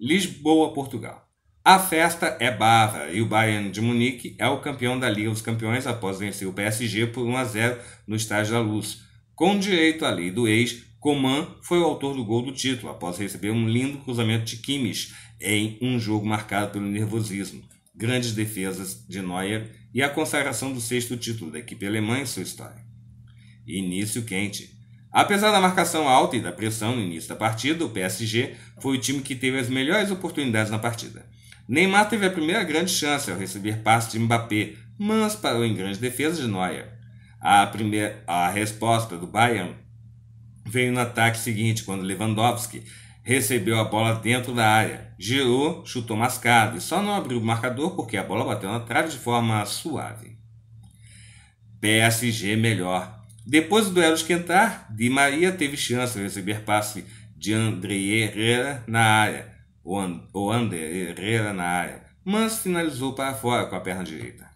Lisboa, Portugal. A festa é barra e o Bayern de Munique é o campeão da Liga dos Campeões após vencer o PSG por 1 a 0 no Estádio da Luz. Com direito à lei do ex, Coman foi o autor do gol do título após receber um lindo cruzamento de Kimmich em um jogo marcado pelo nervosismo grandes defesas de Neuer e a consagração do sexto título da equipe alemã em sua história. Início quente. Apesar da marcação alta e da pressão no início da partida, o PSG foi o time que teve as melhores oportunidades na partida. Neymar teve a primeira grande chance ao receber passe de Mbappé, mas parou em grande defesa de Neuer. A, primeira, a resposta do Bayern veio no ataque seguinte, quando Lewandowski recebeu a bola dentro da área, girou, chutou mascado e só não abriu o marcador porque a bola bateu na trave de forma suave. PSG melhor. Depois do duelo esquentar, Di Maria teve chance de receber passe de André Herrera na área, ou André Herrera na área, mas finalizou para fora com a perna direita.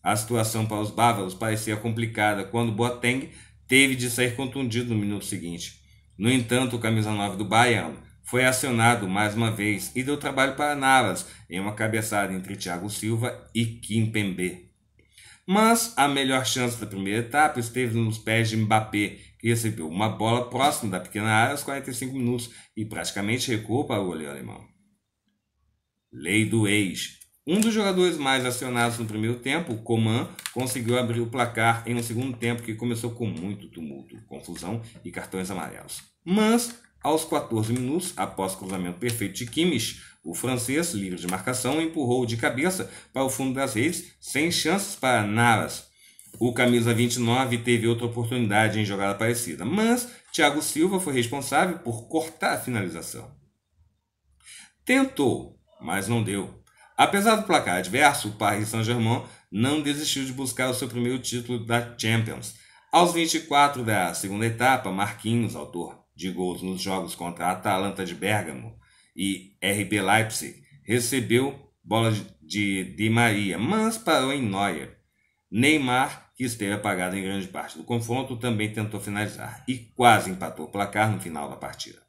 A situação para os bávaros parecia complicada quando Boateng teve de sair contundido no minuto seguinte. No entanto, o camisa 9 do Baiano foi acionado mais uma vez e deu trabalho para Navas em uma cabeçada entre Thiago Silva e Kim Pembe. Mas a melhor chance da primeira etapa esteve nos pés de Mbappé, que recebeu uma bola próxima da pequena área aos 45 minutos e praticamente recuou para o goleiro alemão. Lei do ex. Um dos jogadores mais acionados no primeiro tempo, Coman, conseguiu abrir o placar em um segundo tempo que começou com muito tumulto, confusão e cartões amarelos. Mas, aos 14 minutos, após o cruzamento perfeito de Kimmich, o francês, livre de marcação, empurrou de cabeça para o fundo das redes, sem chances para Naras. O camisa 29 teve outra oportunidade em jogada parecida, mas Thiago Silva foi responsável por cortar a finalização. Tentou, mas não deu. Apesar do placar adverso, o Paris Saint-Germain não desistiu de buscar o seu primeiro título da Champions. Aos 24 da segunda etapa, Marquinhos, autor de gols nos jogos contra a Atalanta de Bergamo e RB Leipzig, recebeu bola de Di Maria, mas parou em Neuer. Neymar, que esteve apagado em grande parte do confronto, também tentou finalizar e quase empatou o placar no final da partida.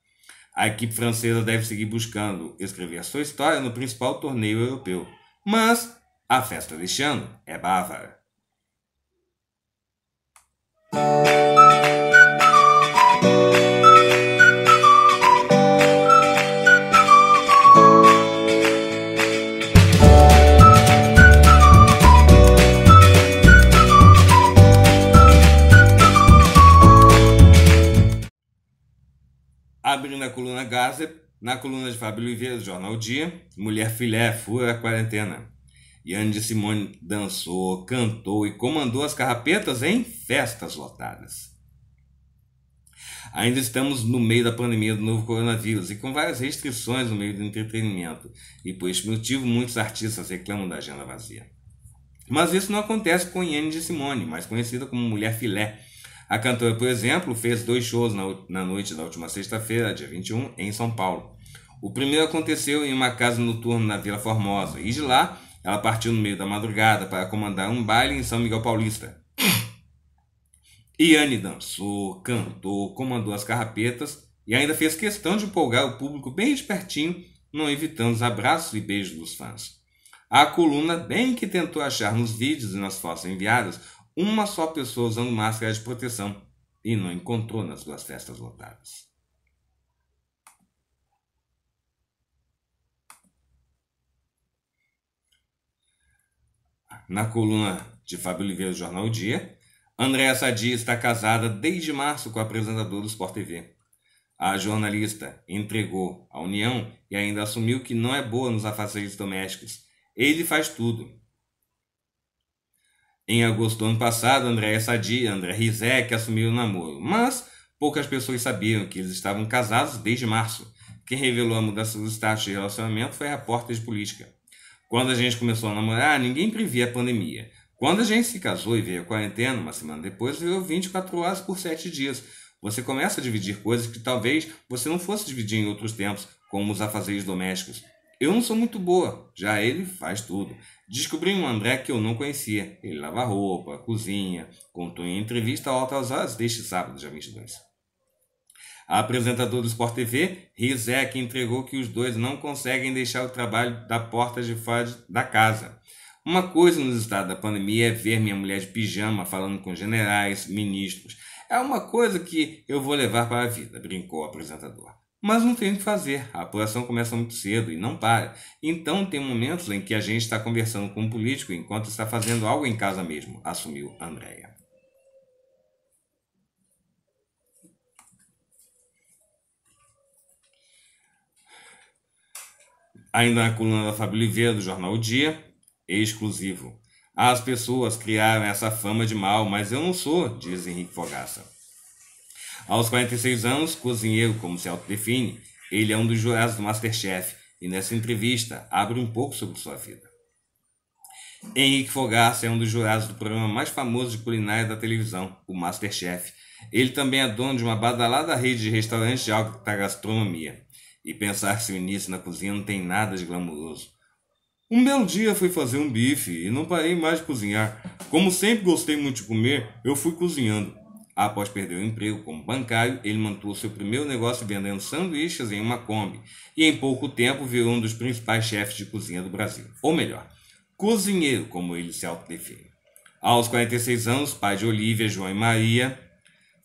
A equipe francesa deve seguir buscando escrever sua história no principal torneio europeu. Mas a festa deste ano é bávara. na coluna de Fábio Oliveira do Jornal Dia, Mulher Filé fura a quarentena. Yanni de Simone dançou, cantou e comandou as carrapetas em festas lotadas. Ainda estamos no meio da pandemia do novo coronavírus e com várias restrições no meio do entretenimento, e por este motivo muitos artistas reclamam da agenda vazia. Mas isso não acontece com Yanni de Simone, mais conhecida como Mulher Filé, a cantora, por exemplo, fez dois shows na, na noite da última sexta-feira, dia 21, em São Paulo. O primeiro aconteceu em uma casa noturna na Vila Formosa, e de lá ela partiu no meio da madrugada para comandar um baile em São Miguel Paulista. Iane dançou, cantou, comandou as carrapetas e ainda fez questão de empolgar o público bem espertinho, não evitando os abraços e beijos dos fãs. A coluna bem que tentou achar nos vídeos e nas fotos enviadas uma só pessoa usando máscara de proteção e não encontrou nas duas festas lotadas. Na coluna de Fábio Oliveira do Jornal o Dia, Andréa Sadi está casada desde março com o apresentador do Sport TV. A jornalista entregou a União e ainda assumiu que não é boa nos afazeres domésticos. Ele faz tudo, em agosto do ano passado, Andréa Sadi e André Rizek assumiram o namoro, mas poucas pessoas sabiam que eles estavam casados desde março. Quem revelou a mudança do status de relacionamento foi a repórter de política. Quando a gente começou a namorar, ninguém previa a pandemia. Quando a gente se casou e veio a quarentena, uma semana depois veio 24 horas por 7 dias. Você começa a dividir coisas que talvez você não fosse dividir em outros tempos, como os afazeres domésticos. Eu não sou muito boa, já ele faz tudo. Descobri um André que eu não conhecia. Ele lava roupa, cozinha, contou em entrevista ao Altas Horas deste sábado, dia 22. A apresentadora do Sport TV, Rizek, entregou que os dois não conseguem deixar o trabalho da porta de fora da casa. Uma coisa nos estados da pandemia é ver minha mulher de pijama falando com generais, ministros. É uma coisa que eu vou levar para a vida, brincou o apresentador mas não tem o que fazer. A apuração começa muito cedo e não para. Então tem momentos em que a gente está conversando com um político enquanto está fazendo algo em casa mesmo, assumiu Andréia. Ainda na coluna da Fábio Oliveira do jornal O Dia, exclusivo. As pessoas criaram essa fama de mal, mas eu não sou, diz Henrique Fogaça. Aos 46 anos, cozinheiro, como se autodefine, ele é um dos jurados do Masterchef e nessa entrevista abre um pouco sobre sua vida. Henrique Fogaça é um dos jurados do programa mais famoso de culinária da televisão, o Masterchef. Ele também é dono de uma badalada rede de restaurantes de alta gastronomia. E pensar que seu início na cozinha não tem nada de glamouroso. Um belo dia fui fazer um bife e não parei mais de cozinhar. Como sempre gostei muito de comer, eu fui cozinhando. Após perder o emprego como bancário, ele mantuvo seu primeiro negócio vendendo sanduíches em uma Kombi e, em pouco tempo, virou um dos principais chefes de cozinha do Brasil. Ou melhor, cozinheiro, como ele se autodefine. Aos 46 anos, pai de Olivia, João e Maria,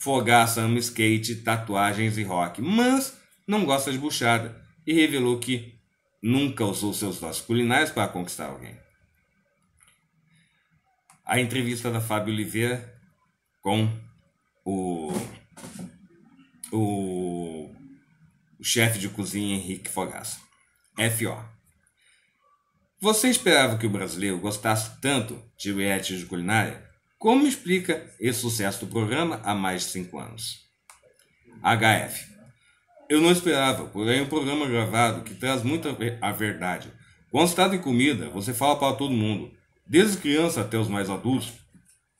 fogaça ama skate, tatuagens e rock, mas não gosta de buchada e revelou que nunca usou seus dotes culinários para conquistar alguém. A entrevista da Fábio Oliveira com o, o, o chefe de cozinha Henrique Fogaça. F.O. Você esperava que o brasileiro gostasse tanto de reality de culinária? Como explica esse sucesso do programa há mais de 5 anos? HF. Eu não esperava, porém um programa gravado que traz muita a verdade. Quando se trata em comida, você fala para todo mundo, desde criança até os mais adultos,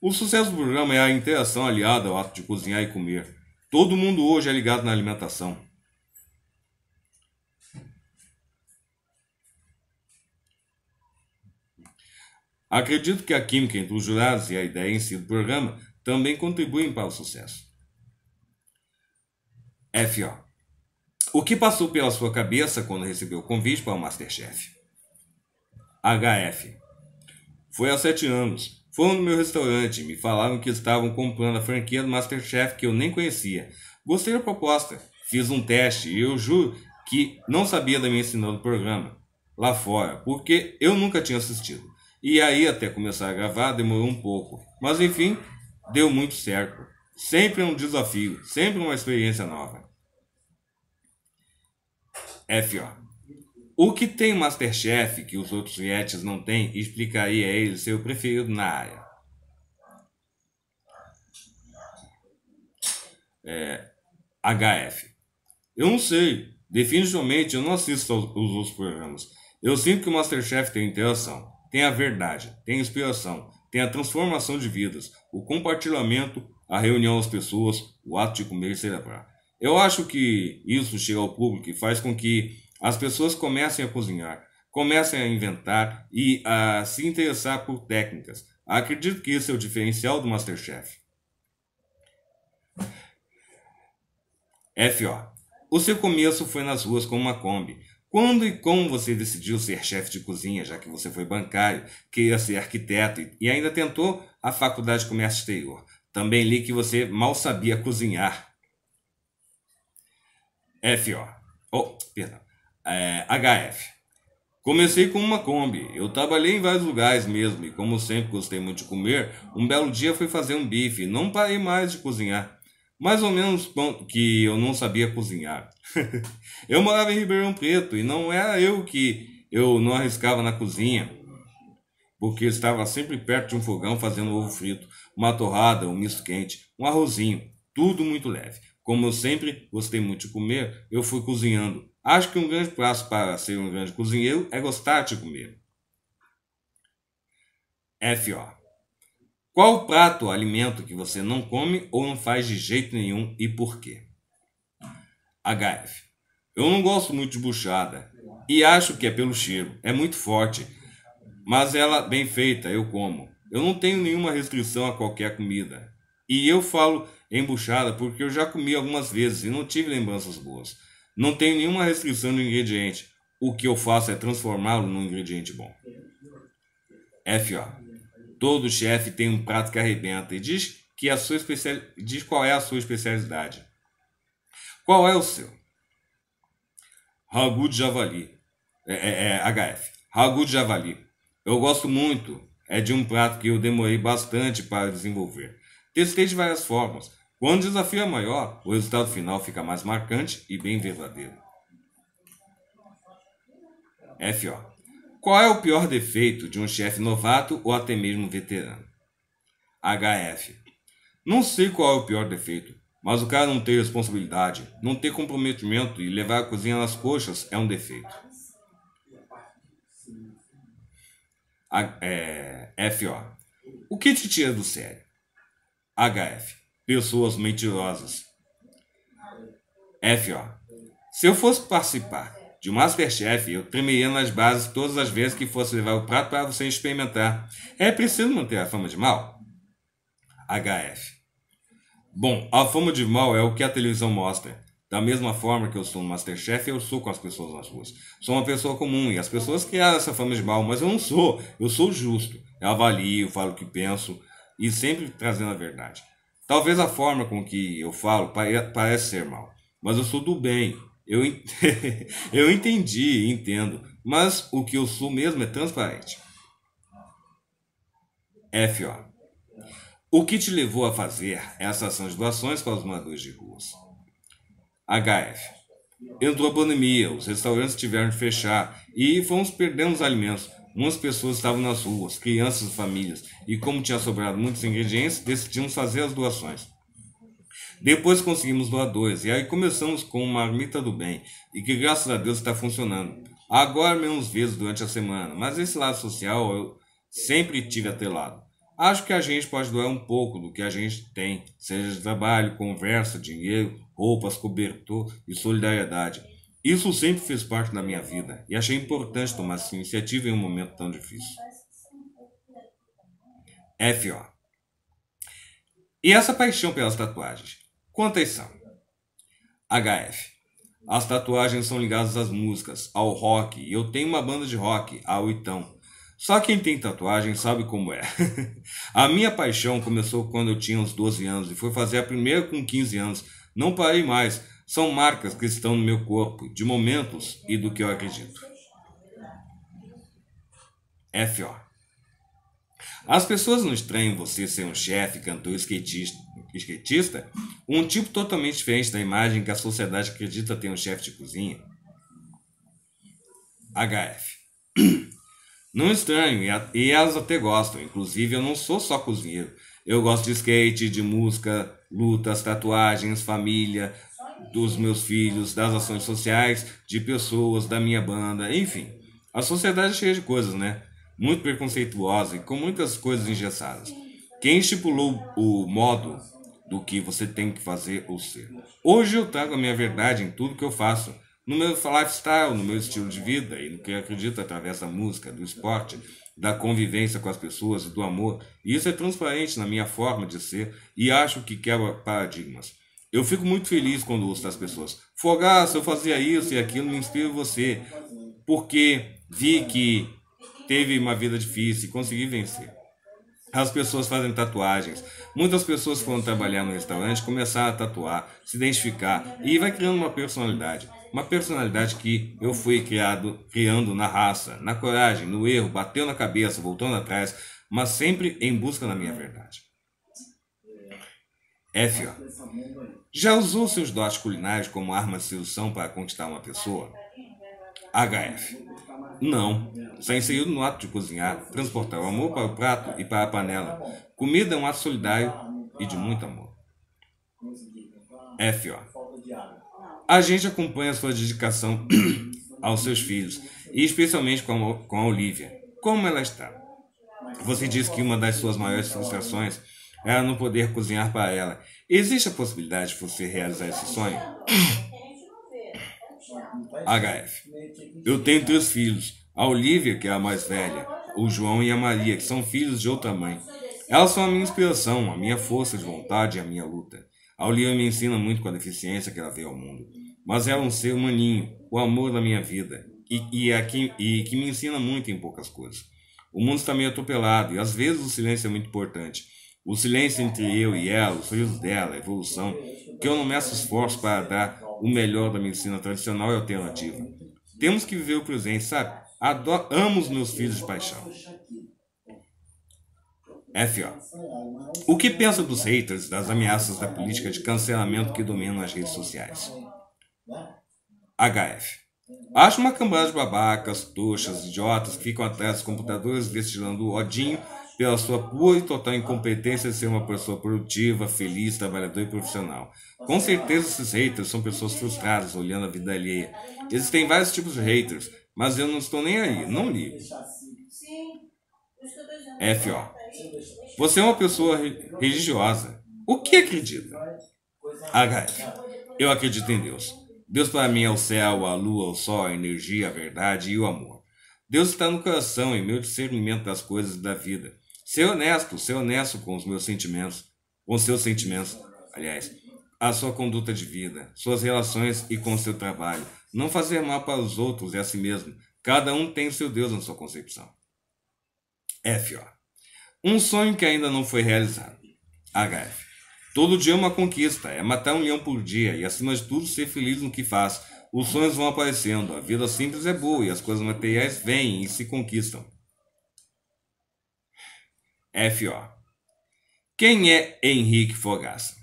o sucesso do programa é a interação aliada ao ato de cozinhar e comer. Todo mundo hoje é ligado na alimentação. Acredito que a química entre os jurados e a ideia em si do programa também contribuem para o sucesso. F.O. O que passou pela sua cabeça quando recebeu o convite para o Masterchef? HF. Foi há sete anos. Foram no meu restaurante, me falaram que estavam comprando a franquia do Masterchef que eu nem conhecia. Gostei da proposta, fiz um teste e eu juro que não sabia da minha ensinando do programa lá fora, porque eu nunca tinha assistido. E aí até começar a gravar demorou um pouco, mas enfim, deu muito certo. Sempre um desafio, sempre uma experiência nova. F.O. O que tem Masterchef que os outros rietes não têm, explica aí a é ele seu preferido na área. É, HF. Eu não sei. Definitivamente eu não assisto aos, aos outros programas. Eu sinto que o Masterchef tem interação, tem a verdade, tem inspiração, tem a transformação de vidas, o compartilhamento, a reunião das pessoas, o ato de comer e celebrar. Eu acho que isso chega ao público e faz com que as pessoas comecem a cozinhar, comecem a inventar e a se interessar por técnicas. Acredito que esse é o diferencial do Masterchef. F.O. O seu começo foi nas ruas com uma Kombi. Quando e como você decidiu ser chefe de cozinha, já que você foi bancário, queria ser arquiteto e ainda tentou a Faculdade de Comércio Exterior? Também li que você mal sabia cozinhar. F.O. Oh, perdão é, HF. Comecei com uma Kombi. Eu trabalhei em vários lugares mesmo e, como sempre gostei muito de comer, um belo dia fui fazer um bife. Não parei mais de cozinhar. Mais ou menos que eu não sabia cozinhar. eu morava em Ribeirão Preto e não era eu que eu não arriscava na cozinha, porque estava sempre perto de um fogão fazendo ovo frito, uma torrada, um misto quente, um arrozinho, tudo muito leve. Como eu sempre gostei muito de comer, eu fui cozinhando Acho que um grande passo para ser um grande cozinheiro é gostar de comer. F.O. Qual o prato ou alimento que você não come ou não faz de jeito nenhum e por quê? HF. Eu não gosto muito de buchada e acho que é pelo cheiro. É muito forte, mas ela bem feita eu como. Eu não tenho nenhuma restrição a qualquer comida. E eu falo em buchada porque eu já comi algumas vezes e não tive lembranças boas. Não tem nenhuma restrição no ingrediente. O que eu faço é transformá-lo num ingrediente bom. F.O. Todo chefe tem um prato que arrebenta e diz, que a sua especial... diz qual é a sua especialidade. Qual é o seu? Ragu de javali. É, é, é, HF. Ragu de javali. Eu gosto muito. É de um prato que eu demorei bastante para desenvolver. Testei de várias formas quando o desafio é maior, o resultado final fica mais marcante e bem verdadeiro. F.O. Qual é o pior defeito de um chefe novato ou até mesmo veterano? HF. Não sei qual é o pior defeito, mas o cara não ter responsabilidade, não ter comprometimento e levar a cozinha nas coxas é um defeito. H, é, F.O. O que te tira do sério? HF pessoas mentirosas. F. Ó. Se eu fosse participar de um Masterchef, eu tremeria nas bases todas as vezes que fosse levar o prato para você experimentar. É preciso manter a fama de mal? HF. Bom, a fama de mal é o que a televisão mostra. Da mesma forma que eu sou um Masterchef, eu sou com as pessoas nas ruas. Sou uma pessoa comum e as pessoas criaram ah, essa fama de mal, mas eu não sou. Eu sou justo. Eu avalio, falo o que penso e sempre trazendo a verdade. Talvez a forma com que eu falo pareça ser mal, mas eu sou do bem. Eu, ent... eu entendi e entendo, mas o que eu sou mesmo é transparente. F. Ó. O que te levou a fazer essas ação de doações para os moradores de ruas? HF. Entrou a pandemia, os restaurantes tiveram de fechar e fomos perdendo os alimentos muitas pessoas estavam nas ruas, crianças e famílias, e como tinha sobrado muitos ingredientes, decidimos fazer as doações. Depois conseguimos doadores, e aí começamos com uma marmita do bem, e que graças a Deus está funcionando. Agora menos vezes durante a semana, mas esse lado social eu sempre tive lado. Acho que a gente pode doar um pouco do que a gente tem, seja de trabalho, conversa, dinheiro, roupas, cobertor e solidariedade. Isso sempre fez parte da minha vida e achei importante tomar essa iniciativa em um momento tão difícil. F.O. E essa paixão pelas tatuagens? Quantas são? HF. As tatuagens são ligadas às músicas, ao rock, e eu tenho uma banda de rock, a Oitão. Só quem tem tatuagem sabe como é. a minha paixão começou quando eu tinha uns 12 anos e foi fazer a primeira com 15 anos. Não parei mais, são marcas que estão no meu corpo, de momentos e do que eu acredito. F.O. As pessoas não estranham você ser um chefe, cantor, skatista, skatista, um tipo totalmente diferente da imagem que a sociedade acredita ter um chefe de cozinha. HF. Não estranho, e elas até gostam. Inclusive, eu não sou só cozinheiro. Eu gosto de skate, de música, lutas, tatuagens, família, dos meus filhos, das ações sociais, de pessoas, da minha banda, enfim. A sociedade é cheia de coisas, né? Muito preconceituosa e com muitas coisas engessadas. Quem estipulou o modo do que você tem que fazer ou ser? Hoje eu trago a minha verdade em tudo que eu faço, no meu lifestyle, no meu estilo de vida e no que eu acredito através da música, do esporte, da convivência com as pessoas, do amor. E isso é transparente na minha forma de ser e acho que quebra paradigmas. Eu fico muito feliz quando ouço das pessoas. Fogaço, eu fazia isso e aquilo, me inspiro você. Porque vi que teve uma vida difícil e consegui vencer. As pessoas fazem tatuagens. Muitas pessoas foram trabalhar no restaurante, começaram a tatuar, se identificar e vai criando uma personalidade. Uma personalidade que eu fui criado, criando na raça, na coragem, no erro, bateu na cabeça, voltando atrás, mas sempre em busca da minha verdade. F, ó. Já usou seus dotes culinários como arma de sedução para conquistar uma pessoa? HF. Não. Só inserido no ato de cozinhar, transportar o amor para o prato e para a panela. Comida é um ato solidário e de muito amor. F. Ó. A gente acompanha sua dedicação aos seus filhos, e especialmente com a Olivia. Como ela está? Você disse que uma das suas maiores frustrações ela né, não poder cozinhar para ela. Existe a possibilidade de você realizar esse sonho? HF. Eu tenho três filhos. A Olivia, que é a mais velha, o João e a Maria, que são filhos de outra mãe. Elas são a minha inspiração, a minha força de vontade e a minha luta. A Olivia me ensina muito com a deficiência que ela veio ao mundo. Mas ela é um ser humaninho, o amor da minha vida, e, e, aqui, é e que me ensina muito em poucas coisas. O mundo está meio atropelado e às vezes o silêncio é muito importante. O silêncio entre eu e ela, o sorriso dela, a evolução, que eu não meço esforço para dar o melhor da medicina tradicional e alternativa. Temos que viver o presente, sabe? Adoro, amo os meus filhos de paixão. F.O. O que pensa dos haters das ameaças da política de cancelamento que dominam as redes sociais? HF. Acho uma cambada de babacas, toxas, idiotas que ficam atrás dos computadores destilando o odinho pela sua pura e total incompetência de ser uma pessoa produtiva, feliz, trabalhadora e profissional. Com certeza esses haters são pessoas frustradas olhando a vida alheia. Existem vários tipos de haters, mas eu não estou nem aí, não ligo. F, ó. Você é uma pessoa religiosa. O que acredita? HF. Eu acredito em Deus. Deus para mim é o céu, a lua, o sol, a energia, a verdade e o amor. Deus está no coração e meu discernimento das coisas da vida. Ser honesto, ser honesto com os meus sentimentos, com os seus sentimentos, aliás, a sua conduta de vida, suas relações e com seu trabalho. Não fazer mal para os outros e é a si mesmo. Cada um tem o seu Deus na sua concepção. F. Ó. Um sonho que ainda não foi realizado. HF. Todo dia é uma conquista, é matar um leão por dia e, acima de tudo, ser feliz no que faz. Os sonhos vão aparecendo, a vida simples é boa e as coisas materiais vêm e se conquistam. FO. Quem é Henrique Fogaça?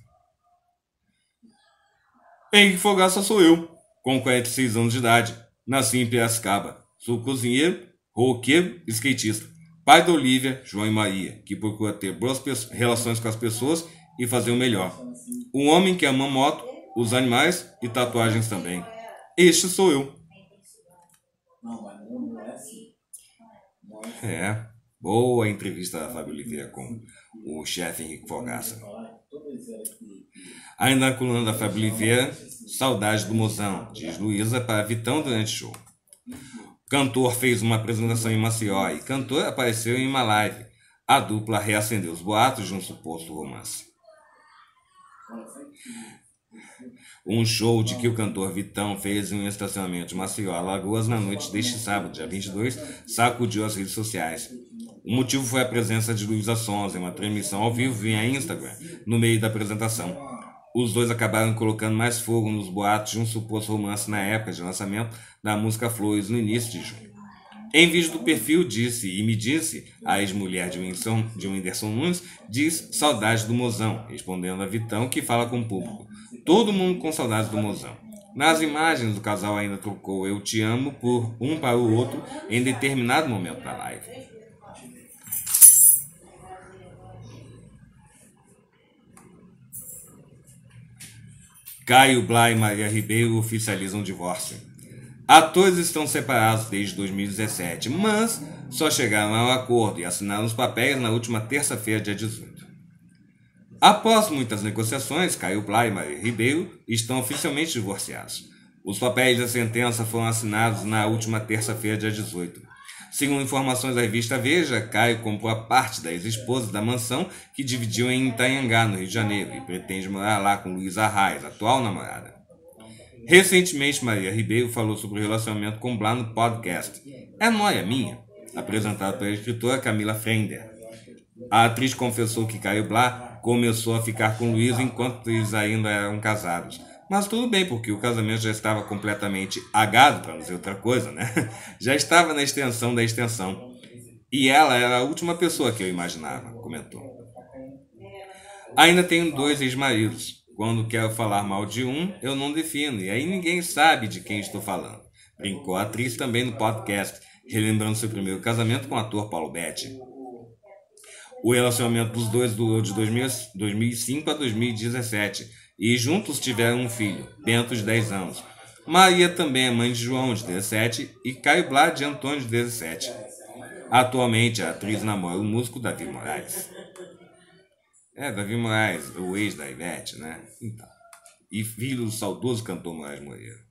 Henrique Fogaça sou eu, com 46 anos de idade. Nasci em Piracicaba. Sou cozinheiro, roqueiro, skatista. Pai da Olivia, João e Maria, que procura ter boas relações com as pessoas e fazer o melhor. Um homem que ama moto, os animais e tatuagens também. Este sou eu. É. Assim. é. Boa entrevista da Fábio Oliveira com o chefe Henrique Fogaça. Ainda na coluna da Fábio Oliveira, Saudade do Mozão, diz Luísa para Vitão durante o show. O cantor fez uma apresentação em Maceió e cantor apareceu em uma live. A dupla reacendeu os boatos de um suposto romance um show de que o cantor Vitão fez em um estacionamento de Maceió, Alagoas, na noite deste sábado, dia 22, sacudiu as redes sociais. O motivo foi a presença de Luísa Sons em uma transmissão ao vivo via Instagram, no meio da apresentação. Os dois acabaram colocando mais fogo nos boatos de um suposto romance na época de lançamento da música Flores, no início de junho. Em vídeo do perfil, disse e me disse, a ex-mulher de Whindersson, de Whindersson Nunes diz saudade do mozão, respondendo a Vitão, que fala com o público todo mundo com saudades do mozão. Nas imagens, o casal ainda tocou Eu Te Amo por um para o outro em determinado momento da live. Caio Blá e Maria Ribeiro oficializam o divórcio. Atores estão separados desde 2017, mas só chegaram ao acordo e assinaram os papéis na última terça-feira, dia 18. Após muitas negociações, Caio Blá e Maria Ribeiro estão oficialmente divorciados. Os papéis da sentença foram assinados na última terça-feira, dia 18. Segundo informações da revista Veja, Caio comprou a parte da ex-esposa da mansão que dividiu em Itanhangá, no Rio de Janeiro, e pretende morar lá com Luiz Arraes, atual namorada. Recentemente, Maria Ribeiro falou sobre o relacionamento com Blá no podcast É Noia Minha, apresentado pela escritora Camila Frender. A atriz confessou que Caio Blá começou a ficar com Luísa enquanto eles ainda eram casados. Mas tudo bem, porque o casamento já estava completamente agado, para não dizer outra coisa, né? Já estava na extensão da extensão. E ela era a última pessoa que eu imaginava, comentou. Ainda tenho dois ex-maridos. Quando quero falar mal de um, eu não defino, e aí ninguém sabe de quem estou falando. Brincou a atriz também no podcast, relembrando seu primeiro casamento com o ator Paulo Betti o relacionamento dos dois durou de 2000, 2005 a 2017 e juntos tiveram um filho, Bento, de 10 anos. Maria também é mãe de João, de 17, e Caio Blá de Antônio, de 17. Atualmente, a atriz namora o músico Davi Moraes. É, Davi Moraes, o ex da Ivete, né? Então. E filho do saudoso cantor Moraes Moreira.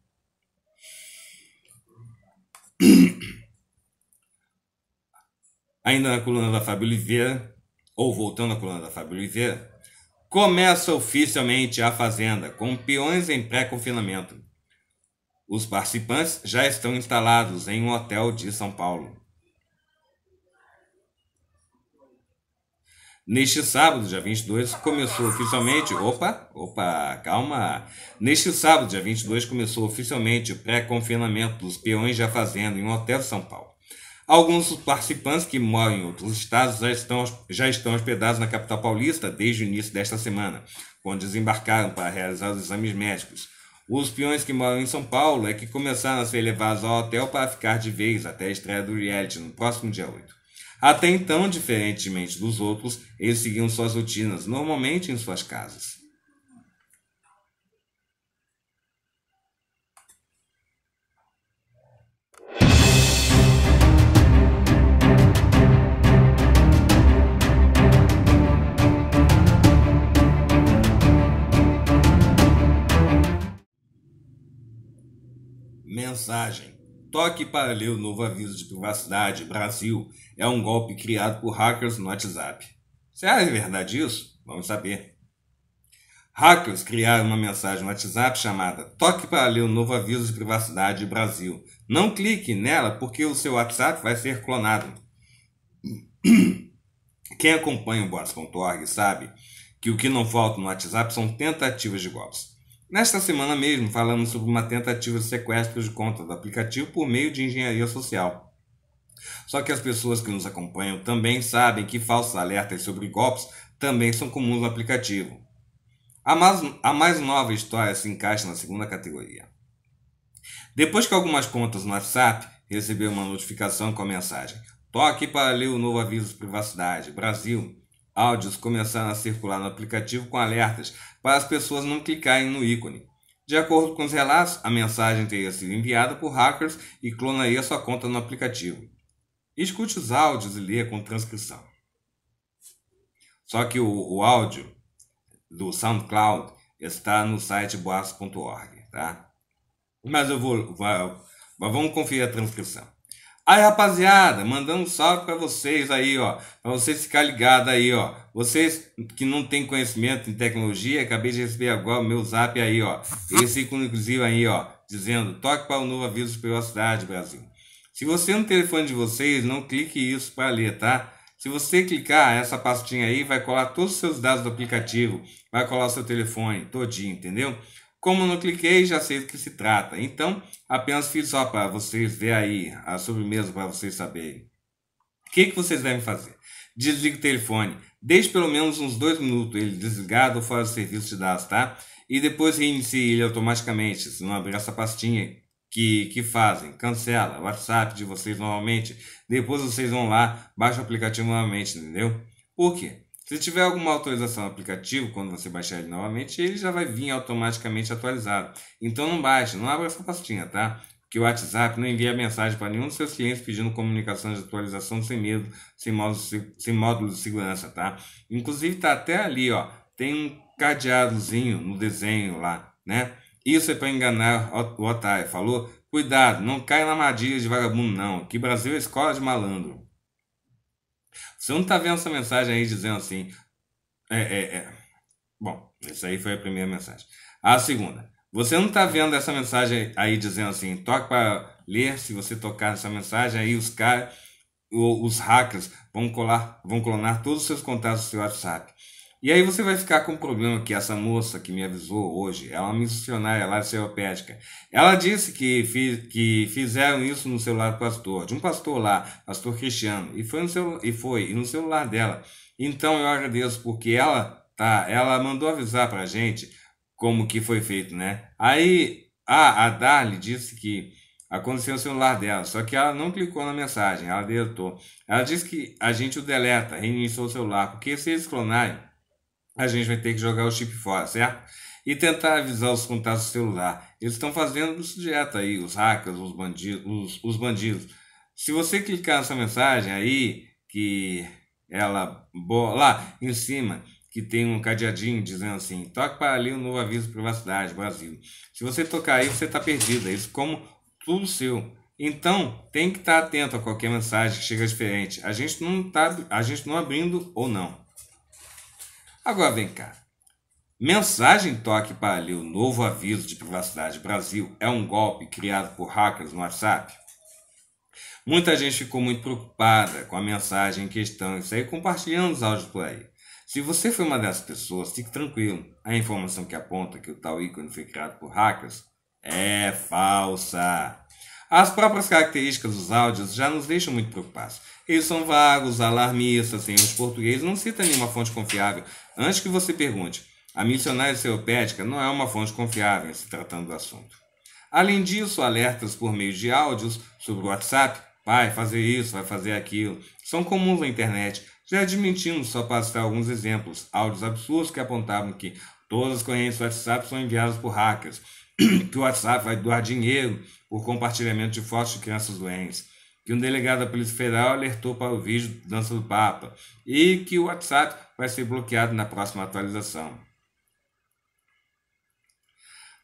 Ainda na coluna da Fábio Oliveira, ou voltando à coluna da Fábio Oliveira, começa oficialmente a Fazenda, com peões em pré-confinamento. Os participantes já estão instalados em um hotel de São Paulo. Neste sábado, dia 22, começou oficialmente. Opa, opa, calma. Neste sábado, dia 22, começou oficialmente o pré-confinamento dos peões da Fazenda em um hotel de São Paulo. Alguns participantes que moram em outros estados já estão, já estão hospedados na capital paulista desde o início desta semana, quando desembarcaram para realizar os exames médicos. Os peões que moram em São Paulo é que começaram a ser levados ao hotel para ficar de vez até a estreia do reality no próximo dia 8. Até então, diferentemente dos outros, eles seguiam suas rotinas, normalmente em suas casas. mensagem. Toque para ler o novo aviso de privacidade. Brasil é um golpe criado por hackers no WhatsApp. Será é verdade isso? Vamos saber. Hackers criaram uma mensagem no WhatsApp chamada Toque para ler o novo aviso de privacidade Brasil. Não clique nela porque o seu WhatsApp vai ser clonado. Quem acompanha o bots.org sabe que o que não falta no WhatsApp são tentativas de golpes. Nesta semana mesmo, falamos sobre uma tentativa de sequestro de conta do aplicativo por meio de engenharia social. Só que as pessoas que nos acompanham também sabem que falsos alertas sobre golpes também são comuns no aplicativo. A mais, a mais nova história se encaixa na segunda categoria. Depois que algumas contas no WhatsApp receberam uma notificação com a mensagem Toque para ler o novo aviso de privacidade. Brasil. Áudios começaram a circular no aplicativo com alertas para as pessoas não clicarem no ícone. De acordo com os relatos, a mensagem teria sido enviada por hackers e clonaria sua conta no aplicativo. Escute os áudios e leia com transcrição. Só que o, o áudio do SoundCloud está no site boas.org, tá? Mas eu vou, vou, vamos conferir a transcrição. Aí, rapaziada, mandando um salve para vocês aí, ó. Para vocês ficar ligado aí, ó. Vocês que não têm conhecimento em tecnologia, acabei de receber agora o meu zap aí, ó. Esse ícone inclusive aí, ó, dizendo: "Toque para o novo aviso de privacidade, Brasil". Se você no telefone de vocês, não clique isso para ler, tá? Se você clicar essa pastinha aí, vai colar todos os seus dados do aplicativo, vai colar o seu telefone todinho, entendeu? Como não cliquei, já sei do que se trata. Então, apenas fiz só para vocês ver aí a sobremesa para vocês saberem. O que, que vocês devem fazer? Desligue o telefone. Deixe pelo menos uns dois minutos ele desligado fora do serviço de dados, tá? E depois reinicie ele automaticamente, se não abrir essa pastinha que, que fazem. Cancela o WhatsApp de vocês normalmente. Depois vocês vão lá, baixa o aplicativo novamente, entendeu? Por quê? Se tiver alguma atualização no aplicativo, quando você baixar ele novamente, ele já vai vir automaticamente atualizado. Então não baixe, não abra essa pastinha, tá? Que o WhatsApp não envia mensagem para nenhum dos seus clientes pedindo comunicação de atualização sem medo, sem módulo, sem módulo de segurança, tá? Inclusive tá até ali, ó, tem um cadeadozinho no desenho lá, né? Isso é para enganar o otário, falou? Cuidado, não caia na armadilha de vagabundo não, que Brasil é escola de malandro. Você não tá vendo essa mensagem aí dizendo assim. É, é, é. Bom, essa aí foi a primeira mensagem. A segunda. Você não tá vendo essa mensagem aí dizendo assim, toque para ler, se você tocar essa mensagem, aí os caras, os hackers vão colar, vão clonar todos os seus contatos do seu WhatsApp. E aí você vai ficar com o problema que essa moça que me avisou hoje, ela é uma missionária lá de Seropédica, ela disse que, fiz, que fizeram isso no celular do pastor, de um pastor lá, pastor Cristiano, e foi no, celu, e foi, e no celular dela. Então eu agradeço porque ela tá, ela mandou avisar pra gente como que foi feito, né? Aí a, a Darle disse que aconteceu no celular dela, só que ela não clicou na mensagem, ela deletou. Ela disse que a gente o deleta, reiniciou o celular, porque se eles clonarem, a gente vai ter que jogar o chip fora, certo? E tentar avisar os contatos celular. Eles estão fazendo isso direto aí, os hackers, os bandidos, os, os bandidos. Se você clicar nessa mensagem aí, que ela lá em cima, que tem um cadeadinho dizendo assim: toque para ali o um novo aviso de privacidade, Brasil. Se você tocar aí, você está perdido. É isso como tudo seu. Então, tem que estar tá atento a qualquer mensagem que chega diferente. A gente não está, a gente não abrindo ou não. Agora vem cá. Mensagem toque para ler o novo aviso de privacidade Brasil é um golpe criado por hackers no WhatsApp? Muita gente ficou muito preocupada com a mensagem em questão e saiu compartilhando os áudios por aí. Se você foi uma dessas pessoas, fique tranquilo. A informação que aponta que o tal ícone foi criado por hackers é falsa. As próprias características dos áudios já nos deixam muito preocupados. Eles são vagos, alarmistas, sem os portugueses não citam nenhuma fonte confiável Antes que você pergunte, a missionária seropédica não é uma fonte confiável em se tratando do assunto. Além disso, alertas por meio de áudios sobre o WhatsApp, vai fazer isso, vai fazer aquilo, são comuns na internet, já admitindo, só para citar alguns exemplos, áudios absurdos que apontavam que todas as correntes do WhatsApp são enviadas por hackers, que o WhatsApp vai doar dinheiro por compartilhamento de fotos de crianças doentes, que um delegado da Polícia Federal alertou para o vídeo Dança do Papa e que o WhatsApp vai ser bloqueado na próxima atualização.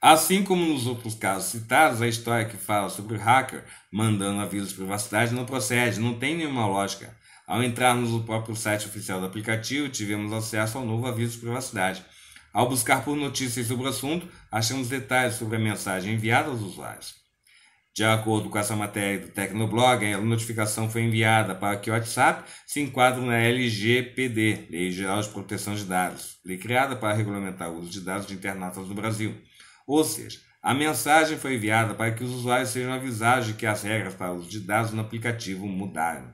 Assim como nos outros casos citados, a história que fala sobre o hacker mandando avisos de privacidade não procede, não tem nenhuma lógica. Ao entrarmos no próprio site oficial do aplicativo, tivemos acesso ao novo aviso de privacidade. Ao buscar por notícias sobre o assunto, achamos detalhes sobre a mensagem enviada aos usuários. De acordo com essa matéria do Tecnoblog, a notificação foi enviada para que o WhatsApp se enquadre na LGPD, Lei Geral de Proteção de Dados, lei criada para regulamentar o uso de dados de internautas no Brasil. Ou seja, a mensagem foi enviada para que os usuários sejam avisados de que as regras para o uso de dados no aplicativo mudaram.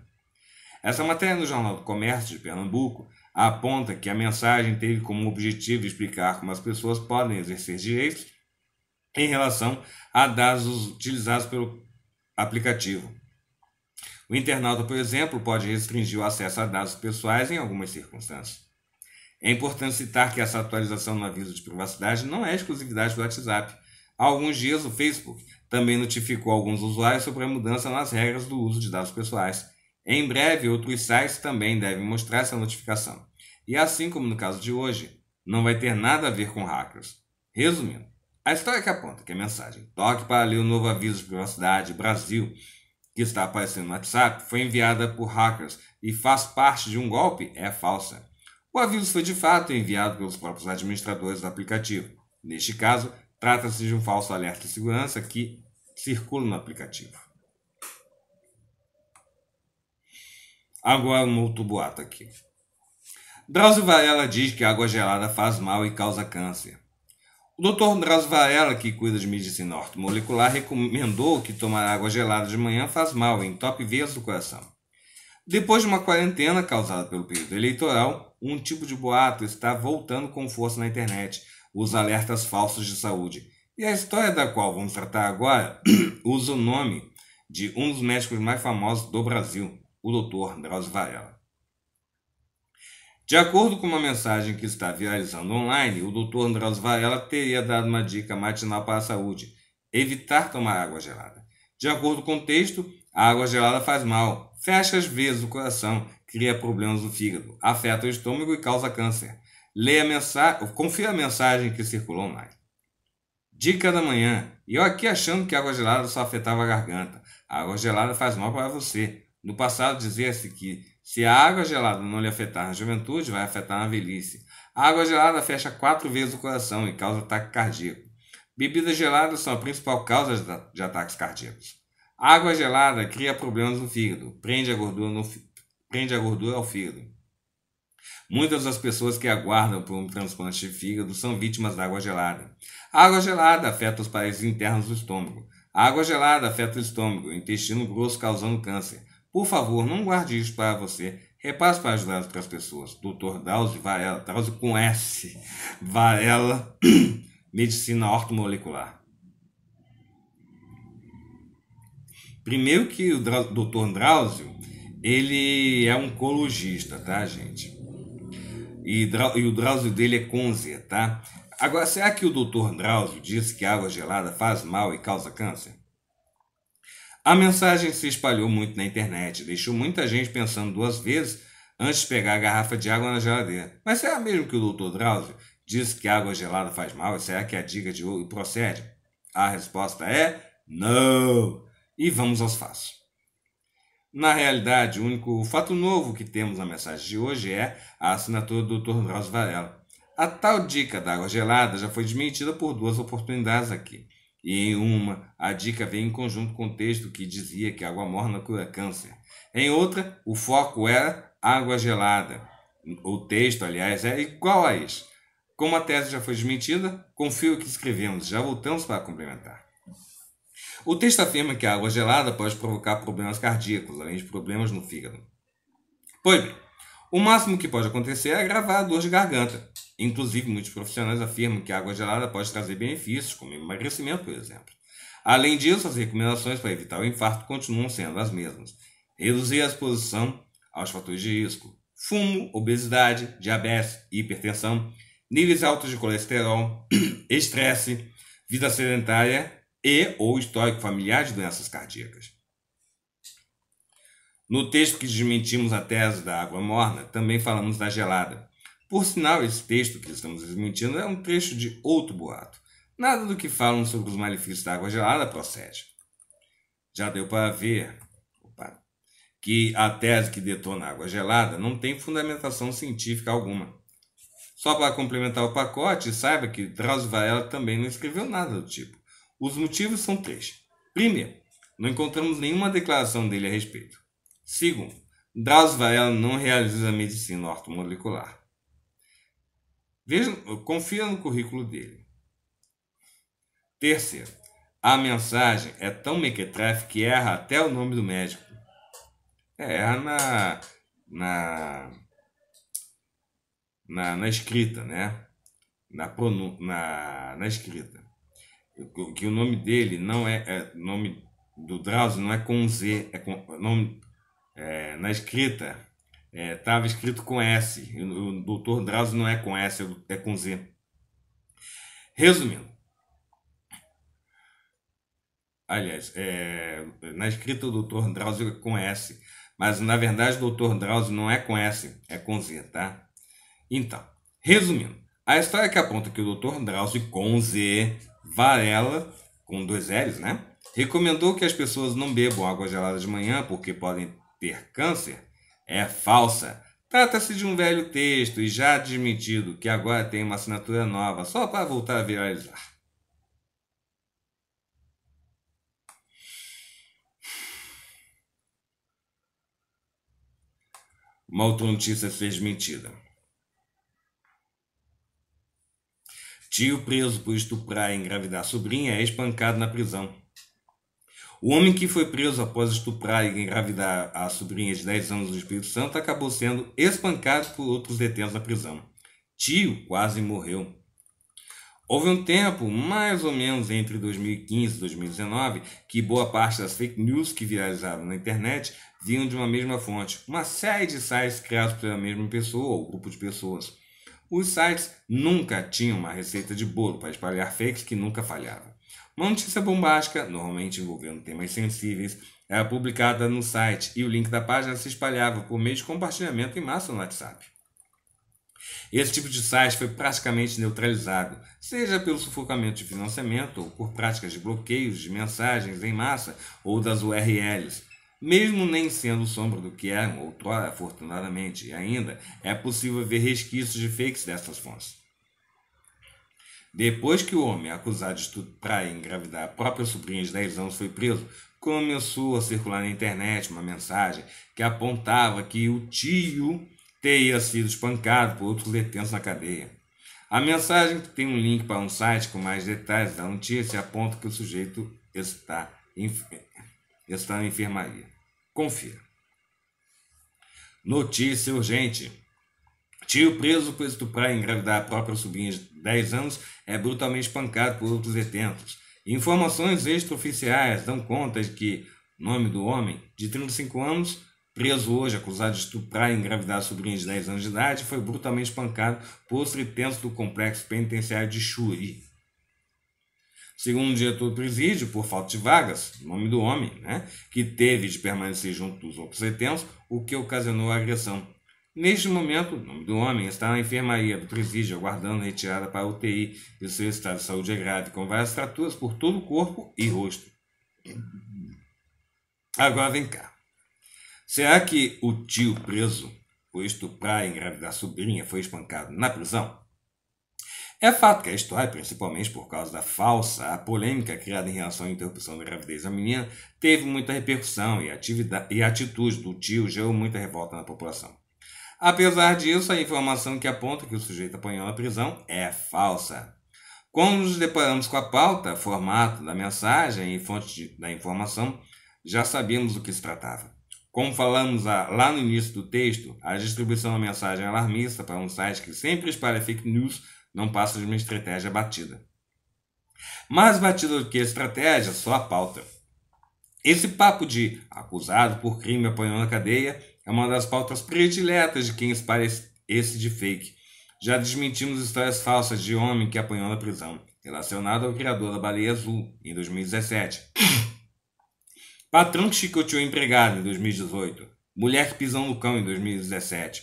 Essa matéria no Jornal do Comércio de Pernambuco aponta que a mensagem teve como objetivo explicar como as pessoas podem exercer direitos em relação a dados utilizados pelo aplicativo. O internauta, por exemplo, pode restringir o acesso a dados pessoais em algumas circunstâncias. É importante citar que essa atualização no aviso de privacidade não é exclusividade do WhatsApp. Há alguns dias, o Facebook também notificou alguns usuários sobre a mudança nas regras do uso de dados pessoais. Em breve, outros sites também devem mostrar essa notificação. E assim como no caso de hoje, não vai ter nada a ver com hackers. Resumindo, a história que aponta que a mensagem toque para ler o novo aviso de privacidade Brasil que está aparecendo no WhatsApp foi enviada por hackers e faz parte de um golpe é falsa. O aviso foi de fato enviado pelos próprios administradores do aplicativo. Neste caso, trata-se de um falso alerta de segurança que circula no aplicativo. Agora um outro boato aqui. Drauzio Varela diz que água gelada faz mal e causa câncer. O Dr. Drauzio Varela, que cuida de medicina ortomolecular, recomendou que tomar água gelada de manhã faz mal, entope veias do coração. Depois de uma quarentena causada pelo período eleitoral, um tipo de boato está voltando com força na internet, os alertas falsos de saúde. E a história da qual vamos tratar agora usa o nome de um dos médicos mais famosos do Brasil, o Dr. Drauzio Varela. De acordo com uma mensagem que está viralizando online, o Dr. Andrés Varela teria dado uma dica matinal para a saúde: evitar tomar água gelada. De acordo com o texto, a água gelada faz mal, fecha as vezes o coração, cria problemas no fígado, afeta o estômago e causa câncer. Leia a mensagem, confira a mensagem que circulou online. Dica da manhã. E eu aqui achando que a água gelada só afetava a garganta. A água gelada faz mal para você. No passado dizia-se que se a água gelada não lhe afetar na juventude, vai afetar na velhice. A água gelada fecha quatro vezes o coração e causa ataque cardíaco. Bebidas geladas são a principal causa de ataques cardíacos. A água gelada cria problemas no fígado, prende a gordura, no, prende a gordura ao fígado. Muitas das pessoas que aguardam por um transplante de fígado são vítimas da água gelada. A água gelada afeta os países internos do estômago. A água gelada afeta o estômago, o intestino grosso, causando câncer. Por favor, não guarde isso para você. Repasse para ajudar outras pessoas. Dr. Drauzio Varela, Drauzio com S. Varela, medicina ortomolecular. Primeiro que o Dr. Drauzio, ele é oncologista, tá, gente? E, e o Drauzio dele é com Z, tá? Agora, será que o Dr. Drauzio disse que a água gelada faz mal e causa câncer? A mensagem se espalhou muito na internet, deixou muita gente pensando duas vezes antes de pegar a garrafa de água na geladeira. Mas será mesmo que o Dr. Drauzio disse que água gelada faz mal? será que a dica de ouro procede? A resposta é não! E vamos aos fatos. Na realidade, o único fato novo que temos na mensagem de hoje é a assinatura do Dr. Drauzio Varela. A tal dica da água gelada já foi desmentida por duas oportunidades aqui. E em uma, a dica vem em conjunto com o texto que dizia que água morna cura câncer. Em outra, o foco era é água gelada. O texto, aliás, é igual a isso. Como a tese já foi desmentida, confio que escrevemos. Já voltamos para complementar. O texto afirma que a água gelada pode provocar problemas cardíacos, além de problemas no fígado. Pois bem, o máximo que pode acontecer é agravar a dor de garganta, Inclusive, muitos profissionais afirmam que a água gelada pode trazer benefícios, como emagrecimento, por exemplo. Além disso, as recomendações para evitar o infarto continuam sendo as mesmas: reduzir a exposição aos fatores de risco, fumo, obesidade, diabetes hipertensão, níveis altos de colesterol, estresse, vida sedentária e ou histórico familiar de doenças cardíacas. No texto que desmentimos a tese da água morna, também falamos da gelada. Por sinal, esse texto que estamos desmentindo é um trecho de outro boato. Nada do que falam sobre os malefícios da água gelada procede. Já deu para ver opa, que a tese que detona a água gelada não tem fundamentação científica alguma. Só para complementar o pacote, saiba que Drauzio Varela também não escreveu nada do tipo. Os motivos são três. Primeiro, não encontramos nenhuma declaração dele a respeito. Segundo, Drauzio Varela não realiza medicina ortomolecular. Veja, confia no currículo dele. Terceiro, a mensagem é tão mequetrefe que erra até o nome do médico. É, erra na, na, na, na escrita, né? Na, pronu, na, na escrita. Que o nome dele não é, é nome do Drauzio não é com Z, é com é nome é, na escrita Estava é, escrito com S. O doutor Drauzio não é com S, é, é com Z. Resumindo. Aliás, é, na escrita o doutor Drauzio é com S. Mas na verdade o doutor Drauzio não é com S, é com Z, tá? Então, resumindo. A história que aponta que o doutor Drauzio com Z, Varela, com dois L's, né? Recomendou que as pessoas não bebam água gelada de manhã porque podem ter câncer é falsa. Trata-se de um velho texto e já admitido, que agora tem uma assinatura nova, só para voltar a viralizar. Uma notícia fez mentira. Tio preso por estuprar e engravidar sobrinha é espancado na prisão. O homem que foi preso após estuprar e engravidar a sobrinha de 10 anos do Espírito Santo acabou sendo espancado por outros detentos na prisão. Tio quase morreu. Houve um tempo, mais ou menos entre 2015 e 2019, que boa parte das fake news que viralizaram na internet vinham de uma mesma fonte, uma série de sites criados pela mesma pessoa ou grupo de pessoas. Os sites nunca tinham uma receita de bolo para espalhar fakes que nunca falhava. Uma notícia bombástica, normalmente envolvendo temas sensíveis, era é publicada no site e o link da página se espalhava por meio de compartilhamento em massa no WhatsApp. Esse tipo de site foi praticamente neutralizado, seja pelo sufocamento de financiamento ou por práticas de bloqueios de mensagens em massa ou das URLs. Mesmo nem sendo sombra do que eram é, outrora, afortunadamente, ainda é possível ver resquícios de fakes dessas fontes. Depois que o homem, acusado de estuprar e engravidar a própria sobrinha de 10 anos, foi preso, começou a circular na internet uma mensagem que apontava que o tio teria sido espancado por outros detentos na cadeia. A mensagem que tem um link para um site com mais detalhes da notícia aponta que o sujeito está, em está na enfermaria. Confira. Notícia urgente. Tio preso por estuprar e engravidar a própria sobrinha de 10 anos é brutalmente espancado por outros detentos. Informações extraoficiais dão conta de que, nome do homem, de 35 anos, preso hoje, acusado de estuprar e engravidar sobrinha de 10 anos de idade, foi brutalmente espancado por tripensos do complexo penitenciário de Churi. Segundo o diretor do presídio, por falta de vagas, nome do homem, né, que teve de permanecer junto dos outros detentos, o que ocasionou a agressão. Neste momento, o nome do homem está na enfermaria do presídio, aguardando retirada para a UTI, e o seu estado de saúde é grave, com várias fraturas por todo o corpo e rosto. Agora vem cá. Será que o tio preso por estuprar e engravidar a sobrinha foi espancado na prisão? É fato que a história, principalmente por causa da falsa a polêmica criada em relação à interrupção da gravidez da menina, teve muita repercussão e, atividade, e a atitude do tio gerou muita revolta na população. Apesar disso, a informação que aponta que o sujeito apanhou na prisão é falsa. Quando nos deparamos com a pauta, formato da mensagem e fonte da informação, já sabíamos do que se tratava. Como falamos lá no início do texto, a distribuição da mensagem é alarmista para um site que sempre espalha fake news não passa de uma estratégia batida. Mais batida do que estratégia, só a pauta. Esse papo de acusado por crime apanhou na cadeia é uma das pautas prediletas de quem espalha esse de fake. Já desmentimos histórias falsas de homem que apanhou na prisão, relacionado ao criador da Baleia Azul, em 2017. Patrão que chicoteou empregado, em 2018. Mulher que pisou no cão, em 2017.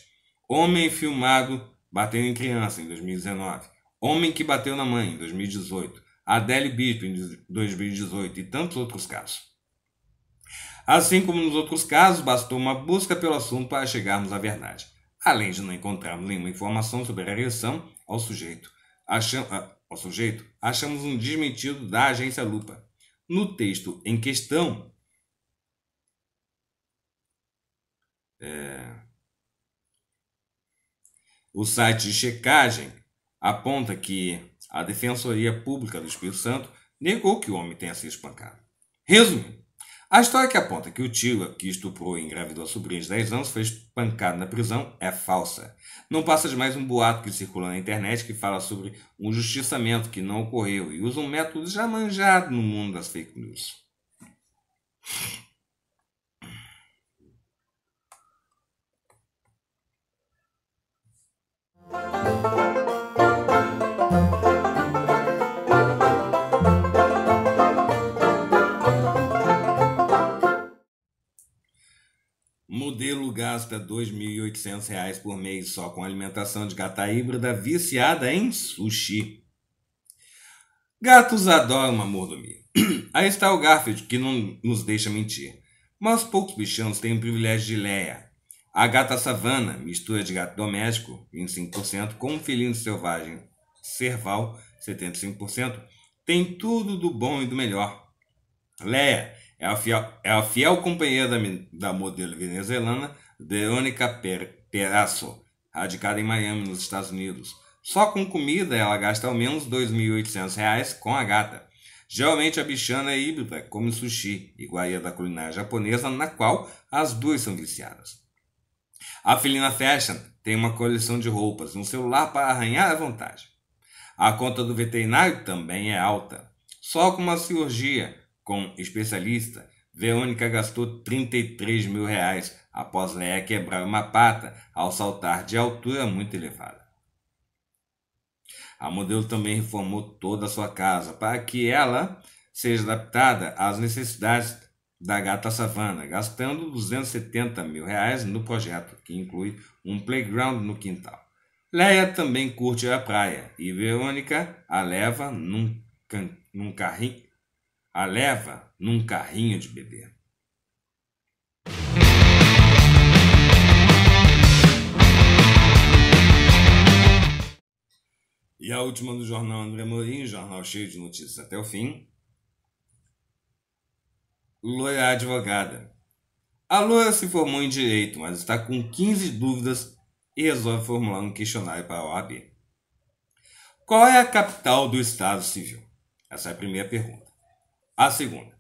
Homem filmado batendo em criança, em 2019. Homem que bateu na mãe, em 2018. Adele Bispo, em 2018. E tantos outros casos. Assim como nos outros casos, bastou uma busca pelo assunto para chegarmos à verdade. Além de não encontrarmos nenhuma informação sobre a agressão ao sujeito, acham, ao sujeito, achamos um desmentido da agência Lupa. No texto em questão, é, o site de checagem aponta que a Defensoria Pública do Espírito Santo negou que o homem tenha sido espancado. Resumindo, a história que aponta que o tio que estuprou e engravidou a sobrinha de 10 anos foi espancado na prisão é falsa. Não passa de mais um boato que circula na internet que fala sobre um justiçamento que não ocorreu e usa um método já manjado no mundo das fake news. gasta R$ 2.800 por mês só com alimentação de gata híbrida viciada em sushi. Gatos adoram uma mordomia. Aí está o Garfield, que não nos deixa mentir. Mas poucos bichanos têm o privilégio de Leia. A gata savana, mistura de gato doméstico, 25%, com um felino selvagem serval, 75%, tem tudo do bom e do melhor. Leia é a fiel, é a fiel companheira da, da modelo venezuelana Verônica Perasso, radicada em Miami, nos Estados Unidos. Só com comida ela gasta ao menos R$ 2.800 com a gata. Geralmente a bichana é híbrida, come sushi, iguaria da culinária japonesa, na qual as duas são viciadas. A Felina Fashion tem uma coleção de roupas, um celular para arranhar à vontade. A conta do veterinário também é alta. Só com uma cirurgia com especialista, Verônica gastou 33 mil reais após Leia quebrar uma pata ao saltar de altura muito elevada. A modelo também reformou toda a sua casa para que ela seja adaptada às necessidades da Gata Savana, gastando 270 mil reais no projeto, que inclui um playground no quintal. Leia também curte a praia e Verônica a leva num, can, num carrinho a leva num carrinho de bebê. E a última do jornal André Morim, jornal cheio de notícias até o fim. Loia é advogada. A Loia se formou em Direito, mas está com 15 dúvidas e resolve formular um questionário para a OAB. Qual é a capital do Estado Civil? Essa é a primeira pergunta. A segunda.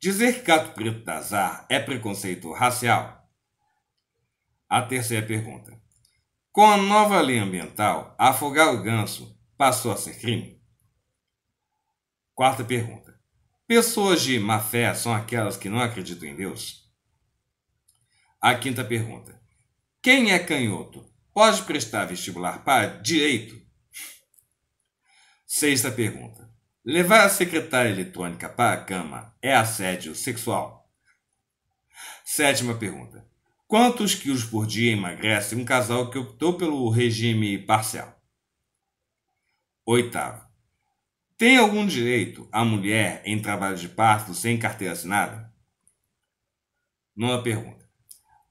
Dizer que Gato Preto da Azar é preconceito racial? A terceira pergunta. Com a nova lei ambiental, afogar o ganso passou a ser crime? Quarta pergunta: Pessoas de má fé são aquelas que não acreditam em Deus? A quinta pergunta: Quem é canhoto pode prestar vestibular para direito? Sexta pergunta: Levar a secretária eletrônica para a cama é assédio sexual? Sétima pergunta: Quantos quilos por dia emagrece um casal que optou pelo regime parcial? Oitavo. Tem algum direito a mulher em trabalho de parto sem carteira assinada? Nona pergunta.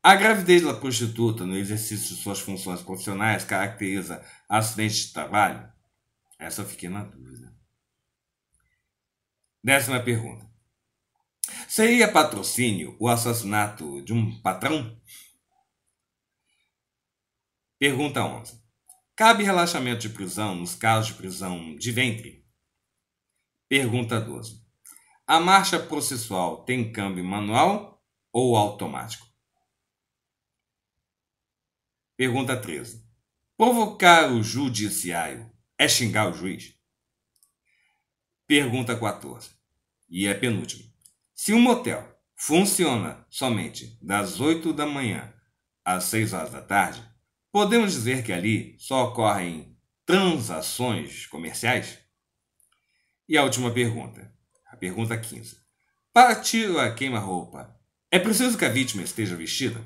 A gravidez da prostituta no exercício de suas funções profissionais caracteriza acidente de trabalho? Essa eu fiquei na dúvida. Décima pergunta. Seria patrocínio o assassinato de um patrão? Pergunta 11. Cabe relaxamento de prisão nos casos de prisão de ventre? Pergunta 12. A marcha processual tem câmbio manual ou automático? Pergunta 13. Provocar o judiciário é xingar o juiz? Pergunta 14. E é penúltimo. Se um motel funciona somente das 8 da manhã às 6 horas da tarde, Podemos dizer que ali só ocorrem transações comerciais? E a última pergunta, a pergunta 15. Para tiro a queima-roupa, é preciso que a vítima esteja vestida?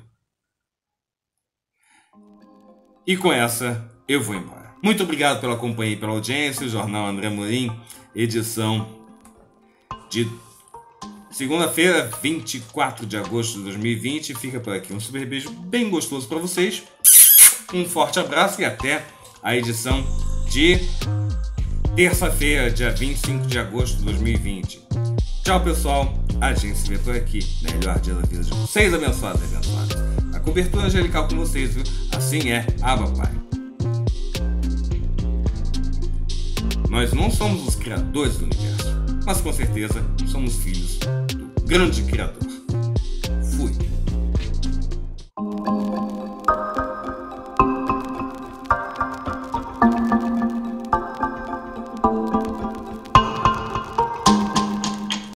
E com essa, eu vou embora. Muito obrigado pela companhia e pela audiência. O Jornal André Morim, edição de segunda-feira, 24 de agosto de 2020. Fica por aqui um super beijo bem gostoso para vocês. Um forte abraço e até a edição de terça-feira, dia 25 de agosto de 2020. Tchau, pessoal. A gente se vê por aqui. Melhor dia da vida de vocês, abençoados e abençoados. A cobertura angelical com vocês, viu? Assim é, Abba Pai. Nós não somos os criadores do universo, mas com certeza somos filhos do grande Criador.